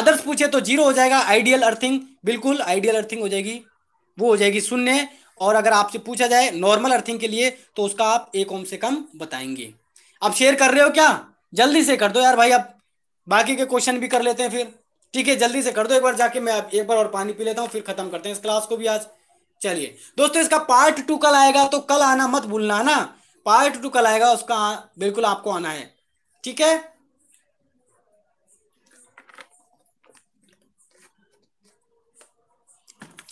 आदर्श पूछे तो जीरो हो जाएगा आइडियल अर्थिंग बिल्कुल आइडियल अर्थिंग हो जाएगी वो हो जाएगी शून्य और अगर आपसे पूछा जाए नॉर्मल अर्थिंग के लिए तो उसका आप एक ओम से कम बताएंगे अब शेयर कर रहे हो क्या जल्दी से कर दो यार भाई अब बाकी के क्वेश्चन भी कर लेते हैं फिर ठीक है जल्दी से कर दो एक बार जाके मैं एक बार और पानी पी लेता हूँ फिर खत्म करते हैं इस क्लास को भी आज चलिए दोस्तों इसका पार्ट टू कल आएगा तो कल आना मत भूलना ना पार्ट टू कल आएगा उसका बिल्कुल आपको आना है ठीक है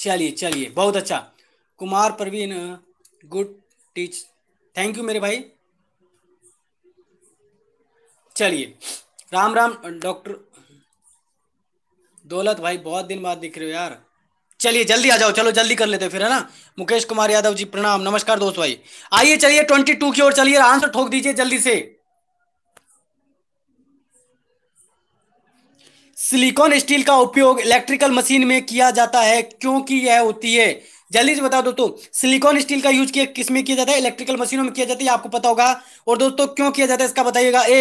चलिए चलिए बहुत अच्छा Kumar Praveen good teach thank you मेरे भाई चलिए राम राम डॉक्टर दौलत भाई बहुत दिन बाद दिख रहे हो यार चलिए जल्दी आ जाओ चलो जल्दी कर लेते हैं फिर है ना मुकेश कुमार यादव जी प्रणाम नमस्कार दोस्त भाई आइए चलिए ट्वेंटी टू की ओर चलिए आंसर ठोक दीजिए जल्दी से सिलिकॉन स्टील का उपयोग इलेक्ट्रिकल मशीन में किया जाता है क्योंकि यह होती है जल्दी से बताओ दोस्तों सिलिकॉन स्टील का यूज किया किसमें किया जाता है इलेक्ट्रिकल मशीनों में किया जाता है आपको पता होगा और दोस्तों क्यों किया जाता है इसका बताइएगा ए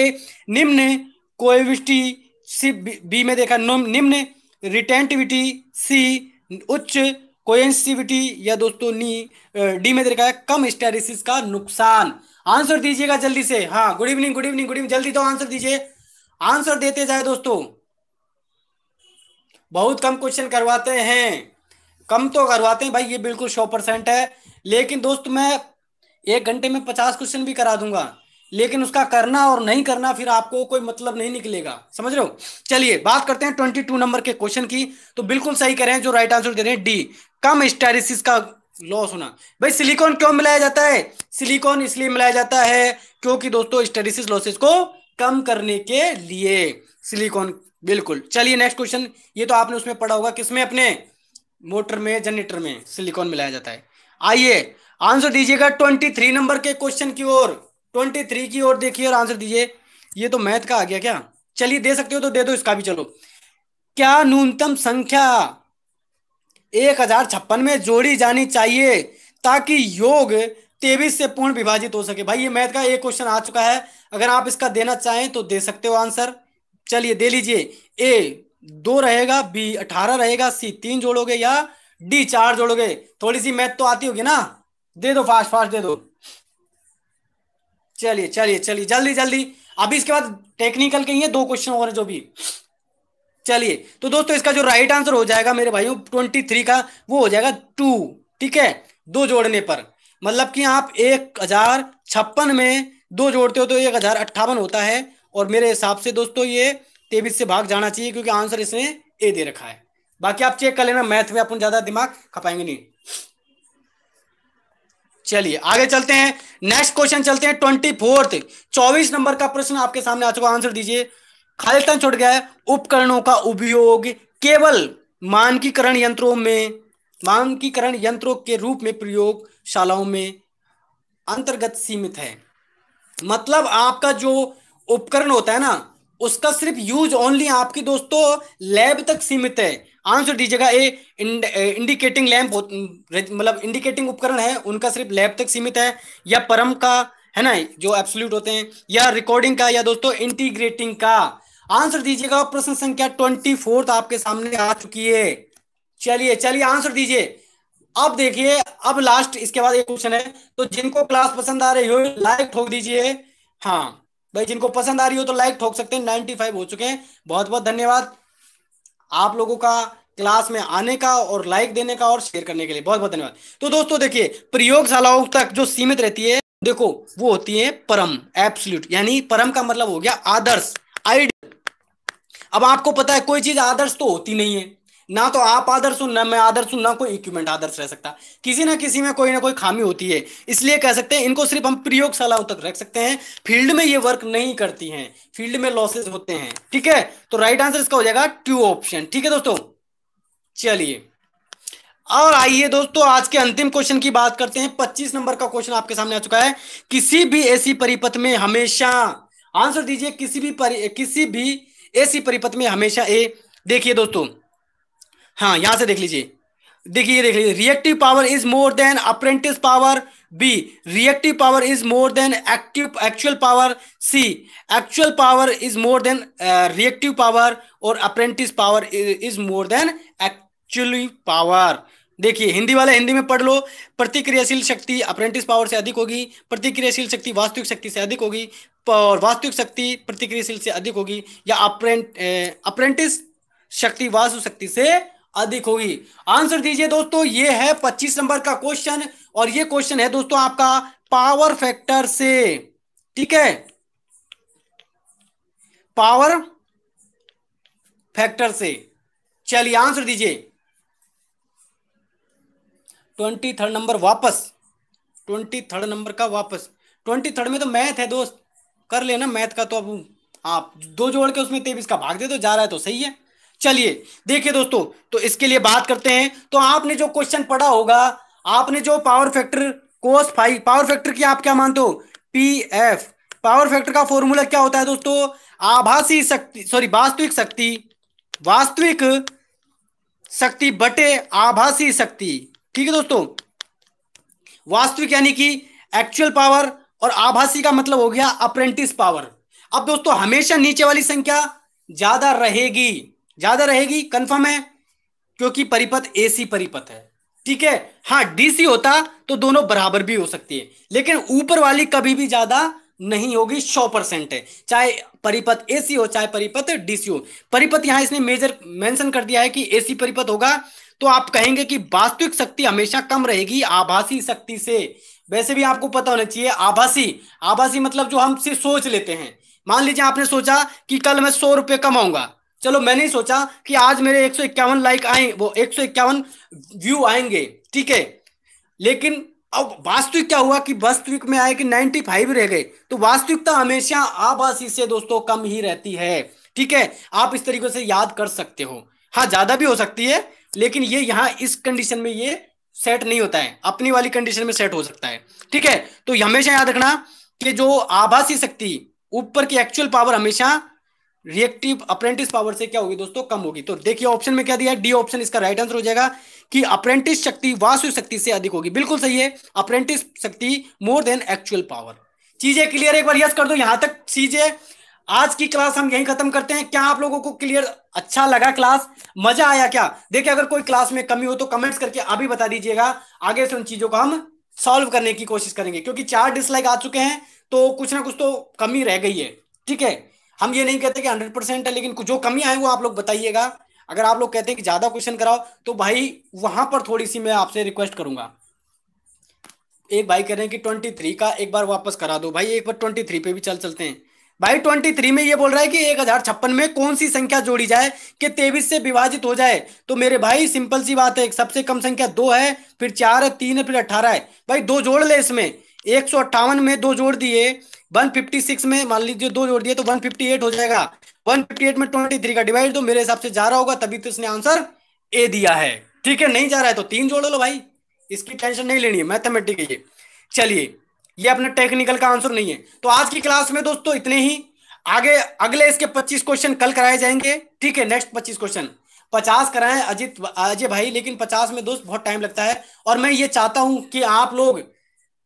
निम्न कोविस्टी सी बी में देखा निम्न रिटेंटिविटी सी उच्च कोएंसिविटी या दोस्तों नी डी में देखा है कम स्टेरिसिस का नुकसान आंसर दीजिएगा जल्दी से हाँ good evening good evening good evening जल्दी तो आंसर दीजिए आंसर देते जाए दोस्तों बहुत कम क्वेश्चन करवाते हैं कम तो करवाते हैं भाई ये बिल्कुल सौ परसेंट है लेकिन दोस्त मैं एक घंटे में पचास क्वेश्चन भी करा दूंगा लेकिन उसका करना और नहीं करना फिर आपको कोई मतलब नहीं निकलेगा समझ रहे हो चलिए बात करते हैं ट्वेंटी टू नंबर के क्वेश्चन की तो बिल्कुल सही करें जो राइट आंसर दे रहे हैं डी कम स्टेरिस का लॉस होना भाई सिलिकॉन क्यों मिलाया जाता है सिलिकॉन इसलिए मिलाया जाता है क्योंकि दोस्तों स्टेरिस लॉसेस को कम करने के लिए सिलिकॉन बिल्कुल चलिए नेक्स्ट क्वेश्चन ये तो आपने उसमें पढ़ा होगा किसमें अपने मोटर में जनरेटर में सिलिकॉन मिलाया जाता है आइए आंसर दीजिएगा ट्वेंटी थ्री नंबर के क्वेश्चन की ओर ट्वेंटी थ्री की ओर देखिए और आंसर दीजिए ये तो मैथ का आ गया क्या चलिए दे सकते हो तो दे दो इसका भी चलो क्या न्यूनतम संख्या एक हजार छप्पन में जोड़ी जानी चाहिए ताकि योग तेईस से पूर्ण विभाजित हो सके भाई ये मैथ का एक क्वेश्चन आ चुका है अगर आप इसका देना चाहें तो दे सकते हो आंसर चलिए दे लीजिए ए दो रहेगा बी अठारह रहेगा सी तीन जोड़ोगे या डी चार जोड़ोगे थोड़ी सी मैथ तो आती होगी ना दे दो फास्ट फास्ट दे दो चलिए चलिए चलिए जल्दी जल्दी अभी इसके बाद टेक्निकल के ही है दो क्वेश्चन और जो भी चलिए तो दोस्तों इसका जो राइट आंसर हो जाएगा मेरे भाइयों ट्वेंटी थ्री का वो हो जाएगा टू ठीक है दो जोड़ने पर मतलब कि आप एक हजार छप्पन में दो जोड़ते हो तो एक हजार अट्ठावन होता है और मेरे हिसाब से दोस्तों ये तेबिस से भाग जाना चाहिए क्योंकि आंसर इसने ए दे रखा है बाकी आप चेक कर लेना मैथ में अपन ज्यादा दिमाग खपाएंगे नहीं चलिए आगे चलते हैं नेक्स्ट क्वेश्चन चलते हैं ट्वेंटी फोर्थ चौबीस नंबर का प्रश्न आपके सामने आ चुका आंसर दीजिए खालिस्तान छोड़ गया है उपकरणों का उपयोग केवल मानकीकरण यंत्रों में मानकीकरण यंत्रों के रूप में प्रयोगशालाओं में अंतर्गत सीमित है मतलब आपका जो उपकरण होता है ना उसका सिर्फ यूज ओनली आपकी दोस्तों लैब तक सीमित है आंसर दीजिएगा ए इंड, इंडिकेटिंग लैम्प मतलब इंडिकेटिंग उपकरण है उनका सिर्फ लैब तक सीमित है या परम का है ना जो एब्सोल्यूट होते हैं या रिकॉर्डिंग का या दोस्तों इंटीग्रेटिंग का आंसर दीजिएगा प्रश्न संख्या ट्वेंटी फोर्थ आपके सामने आ चुकी है चलिए चलिए आंसर दीजिए अब देखिए अब लास्ट इसके बाद एक क्वेश्चन है तो जिनको क्लास पसंद आ रही हो लाइक ठोक दीजिए हाँ भाई जिनको पसंद आ रही हो तो लाइक ठोक सकते हैं नाइनटी फाइव हो चुके हैं बहुत बहुत धन्यवाद आप लोगों का क्लास में आने का और लाइक देने का और शेयर करने के लिए बहुत बहुत धन्यवाद तो दोस्तों देखिए प्रयोगशालाओं तक जो सीमित रहती है देखो वो होती है परम एप्सल्यूट यानी परम का मतलब हो गया आदर्श आइडियल अब आपको पता है कोई चीज आदर्श तो होती नहीं है ना तो आप आदर्श हो ना मैं आदर्श हूं ना कोई इक्विपमेंट आदर्श रह सकता किसी ना किसी में कोई ना कोई खामी होती है इसलिए कह सकते हैं इनको सिर्फ हम प्रयोगशालाओं तक रख सकते हैं फील्ड में ये वर्क नहीं करती हैं फील्ड में लॉसेज होते हैं ठीक है तो राइट आंसर इसका हो जाएगा ट्यू ऑप्शन ठीक है दोस्तों चलिए और आइए दोस्तों आज के अंतिम क्वेश्चन की बात करते हैं पच्चीस नंबर का क्वेश्चन आपके सामने आ चुका है किसी भी ऐसी परिपथ में हमेशा आंसर दीजिए किसी भी किसी भी ऐसी परिपथ में हमेशा ए देखिए दोस्तों हाँ यहां से देख लीजिए देखिए देख लीजिए reactive power is more than apprentice power B reactive power is more than active actual power C actual power is more than reactive power और apprentice power is more than actually power देखिए हिंदी वाले हिंदी में पढ़ लो प्रतिक्रियाशील शक्ति apprentice power से अधिक होगी प्रतिक्रियाशील शक्ति वास्तविक शक्ति से अधिक होगी और वास्तविक शक्ति प्रतिक्रियाशील से अधिक होगी या अप्रेंट अप्रेंटिस uh, शक्ति वास्तु शक्ति से अधिक होगी आंसर दीजिए दोस्तों ये है पच्चीस नंबर का क्वेश्चन और ये क्वेश्चन है दोस्तों आपका पावर फैक्टर से ठीक है पावर फैक्टर से चलिए आंसर दीजिए ट्वेंटी थर्ड नंबर वापस ट्वेंटी थर्ड नंबर का वापस ट्वेंटी थर्ड में तो मैथ है दोस्त कर लेना मैथ का तो अब आप दो जोड़ के उसमें तेईस का भाग दे दो तो जा रहा है तो सही है चलिए देखिए दोस्तों तो इसके लिए बात करते हैं तो आपने जो क्वेश्चन पढ़ा होगा आपने जो power factor cos five power factor की आप क्या मानते हो पी एफ पावर फैक्टर का फॉर्मूला क्या होता है दोस्तों आभासी शक्ति सॉरी वास्तविक शक्ति वास्तविक शक्ति बटे आभासी शक्ति ठीक है दोस्तों वास्तविक यानी कि एक्चुअल पावर और आभासी का मतलब हो गया अप्रेंटिस पावर अब दोस्तों हमेशा नीचे वाली संख्या ज्यादा रहेगी ज्यादा रहेगी कंफर्म है क्योंकि परिपथ एसी परिपथ है ठीक है हाँ डीसी होता तो दोनों बराबर भी हो सकती है लेकिन ऊपर वाली कभी भी ज्यादा नहीं होगी सौ परसेंट है चाहे परिपथ एसी हो चाहे परिपथ डीसी हो परिपथ यहां इसने मेजर मेंशन कर दिया है कि एसी परिपथ होगा तो आप कहेंगे कि वास्तविक शक्ति हमेशा कम रहेगी आभासी शक्ति से वैसे भी आपको पता होना चाहिए आभासी आभासी मतलब जो हम सिर्फ सोच लेते हैं मान लीजिए आपने सोचा कि कल मैं सौ रुपये कमाऊंगा चलो मैंने सोचा कि आज मेरे एक सौ इक्यावन लाइक आए वो एक सौ इक्यावन व्यू आएंगे ठीक है लेकिन अब वास्तविक क्या हुआ कि वास्तविक में आए कि 95 रह गए तो वास्तविकता हमेशा आभासी से दोस्तों कम ही रहती है ठीक है आप इस तरीके से याद कर सकते हो हाँ ज्यादा भी हो सकती है लेकिन ये यहाँ इस कंडीशन में ये सेट नहीं होता है अपनी वाली कंडीशन में सेट हो सकता है ठीक है तो हमेशा याद रखना कि जो आभासी शक्ति ऊपर की एक्चुअल पावर हमेशा रिएक्टिव अप्रेंटिस पावर से क्या होगी दोस्तों कम होगी तो देखिए ऑप्शन में क्या दिया डी ऑप्शन इसका राइट आंसर हो जाएगा कि अप्रेंटिस शक्ति वास्तु शक्ति से अधिक होगी बिल्कुल सही है अप्रेंटिस शक्ति मोर देन एक्चुअल पावर चीजें क्लियर एक बार यस कर दो यहां तक चीजें आज की क्लास हम यहीं खत्म करते हैं क्या आप लोगों को क्लियर अच्छा लगा क्लास मजा आया क्या देखिए अगर कोई क्लास में कमी हो तो कमेंट्स करके अभी बता दीजिएगा आगे से उन चीजों को हम सॉल्व करने की कोशिश करेंगे क्योंकि चार डिसलाइक आ चुके हैं तो कुछ ना कुछ तो कमी रह गई है ठीक है हम ये नहीं कहते कि हंड्रेड परसेंट है लेकिन जो कमियां हैं वो आप लोग बताइएगा अगर आप लोग कहते हैं कि ज्यादा क्वेश्चन कराओ तो भाई वहां पर थोड़ी सी मैं आपसे रिक्वेस्ट करूंगा एक भाई कह रहे हैं कि ट्वेंटी थ्री का एक बार वापस करा दो भाई एक बार ट्वेंटी थ्री पे भी चल चलते हैं भाई ट्वेंटी थ्री में ये बोल रहा है कि एक हजार छप्पन में कौन सी संख्या जोड़ी जाए कि तेईस से विभाजित हो जाए तो मेरे भाई सिंपल सी बात है सबसे कम संख्या दो है फिर चार है तीन है फिर अठारह है भाई दो जोड़ ले इसमें एक सौ अट्ठावन में दो जोड़ दिए वन फिफ्टी सिक्स में मान लीजिए दो जोड़ दिए तो वन फिफ्टी एट हो जाएगा वन फिफ्टी एट में ट्वेंटी थ्री का डिवाइड तो मेरे हिसाब से जा रहा होगा तभी तो इसने आंसर ए दिया है ठीक है नहीं जा रहा है तो तीन जोड़ लो भाई इसकी टेंशन नहीं लेनी है मैथमेटिक ये चलिए ये अपना टेक्निकल का आंसर नहीं है तो आज की क्लास में दोस्तों इतने ही आगे अगले इसके पच्चीस क्वेश्चन कल कराए जाएंगे ठीक है नेक्स्ट पच्चीस क्वेश्चन पचास कराएं अजित अजय भाई लेकिन पचास में दोस्त बहुत टाइम लगता है और मैं ये चाहता हूं कि आप लोग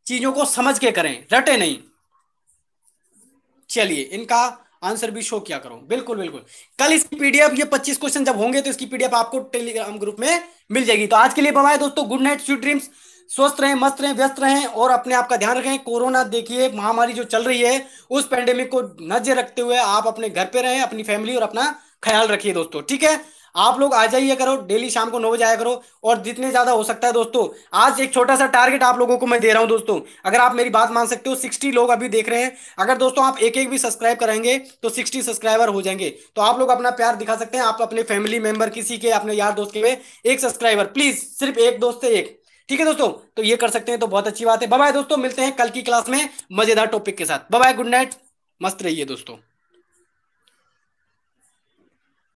चीजों को समझ के करें रटे नहीं चलिए इनका आंसर भी शो किया करो बिल्कुल बिल्कुल कल इसकी पीडीएफ ये 25 क्वेश्चन जब होंगे तो इसकी पीडीएफ आपको टेलीग्राम ग्रुप में मिल जाएगी तो आज के लिए बवाए दोस्तों गुड नाइट स्वीट ड्रीम्स स्वस्थ रहें मस्त रहें व्यस्त रहें और अपने आप का ध्यान रखें कोरोना देखिए महामारी जो चल रही है उस पेंडेमिक को नजर रखते हुए आप अपने घर पे रहें अपनी फैमिली और अपना ख्याल रखिए दोस्तों ठीक है आप लोग आ जाइए करो डेली शाम को नौ बजे आया करो और जितने ज़्यादा हो सकता है दोस्तों आज एक छोटा सा टारगेट आप लोगों को मैं दे रहा हूँ दोस्तों अगर आप मेरी बात मान सकते हो सिक्सटी लोग अभी देख रहे हैं अगर दोस्तों आप एक एक भी सब्सक्राइब करेंगे तो सिक्सटी सब्सक्राइबर हो जाएंगे तो आप लोग अपना प्यार दिखा सकते हैं आप अपने फैमिली मेंबर किसी के अपने यार दोस्त के एक सब्सक्राइबर प्लीज़ सिर्फ एक दोस्त से एक ठीक है दोस्तों तो ये कर सकते हैं तो बहुत अच्छी बात है बाय दोस्तों मिलते हैं कल की क्लास में मजेदार टॉपिक के साथ बाय गुड नाइट मस्त रहिए दोस्तों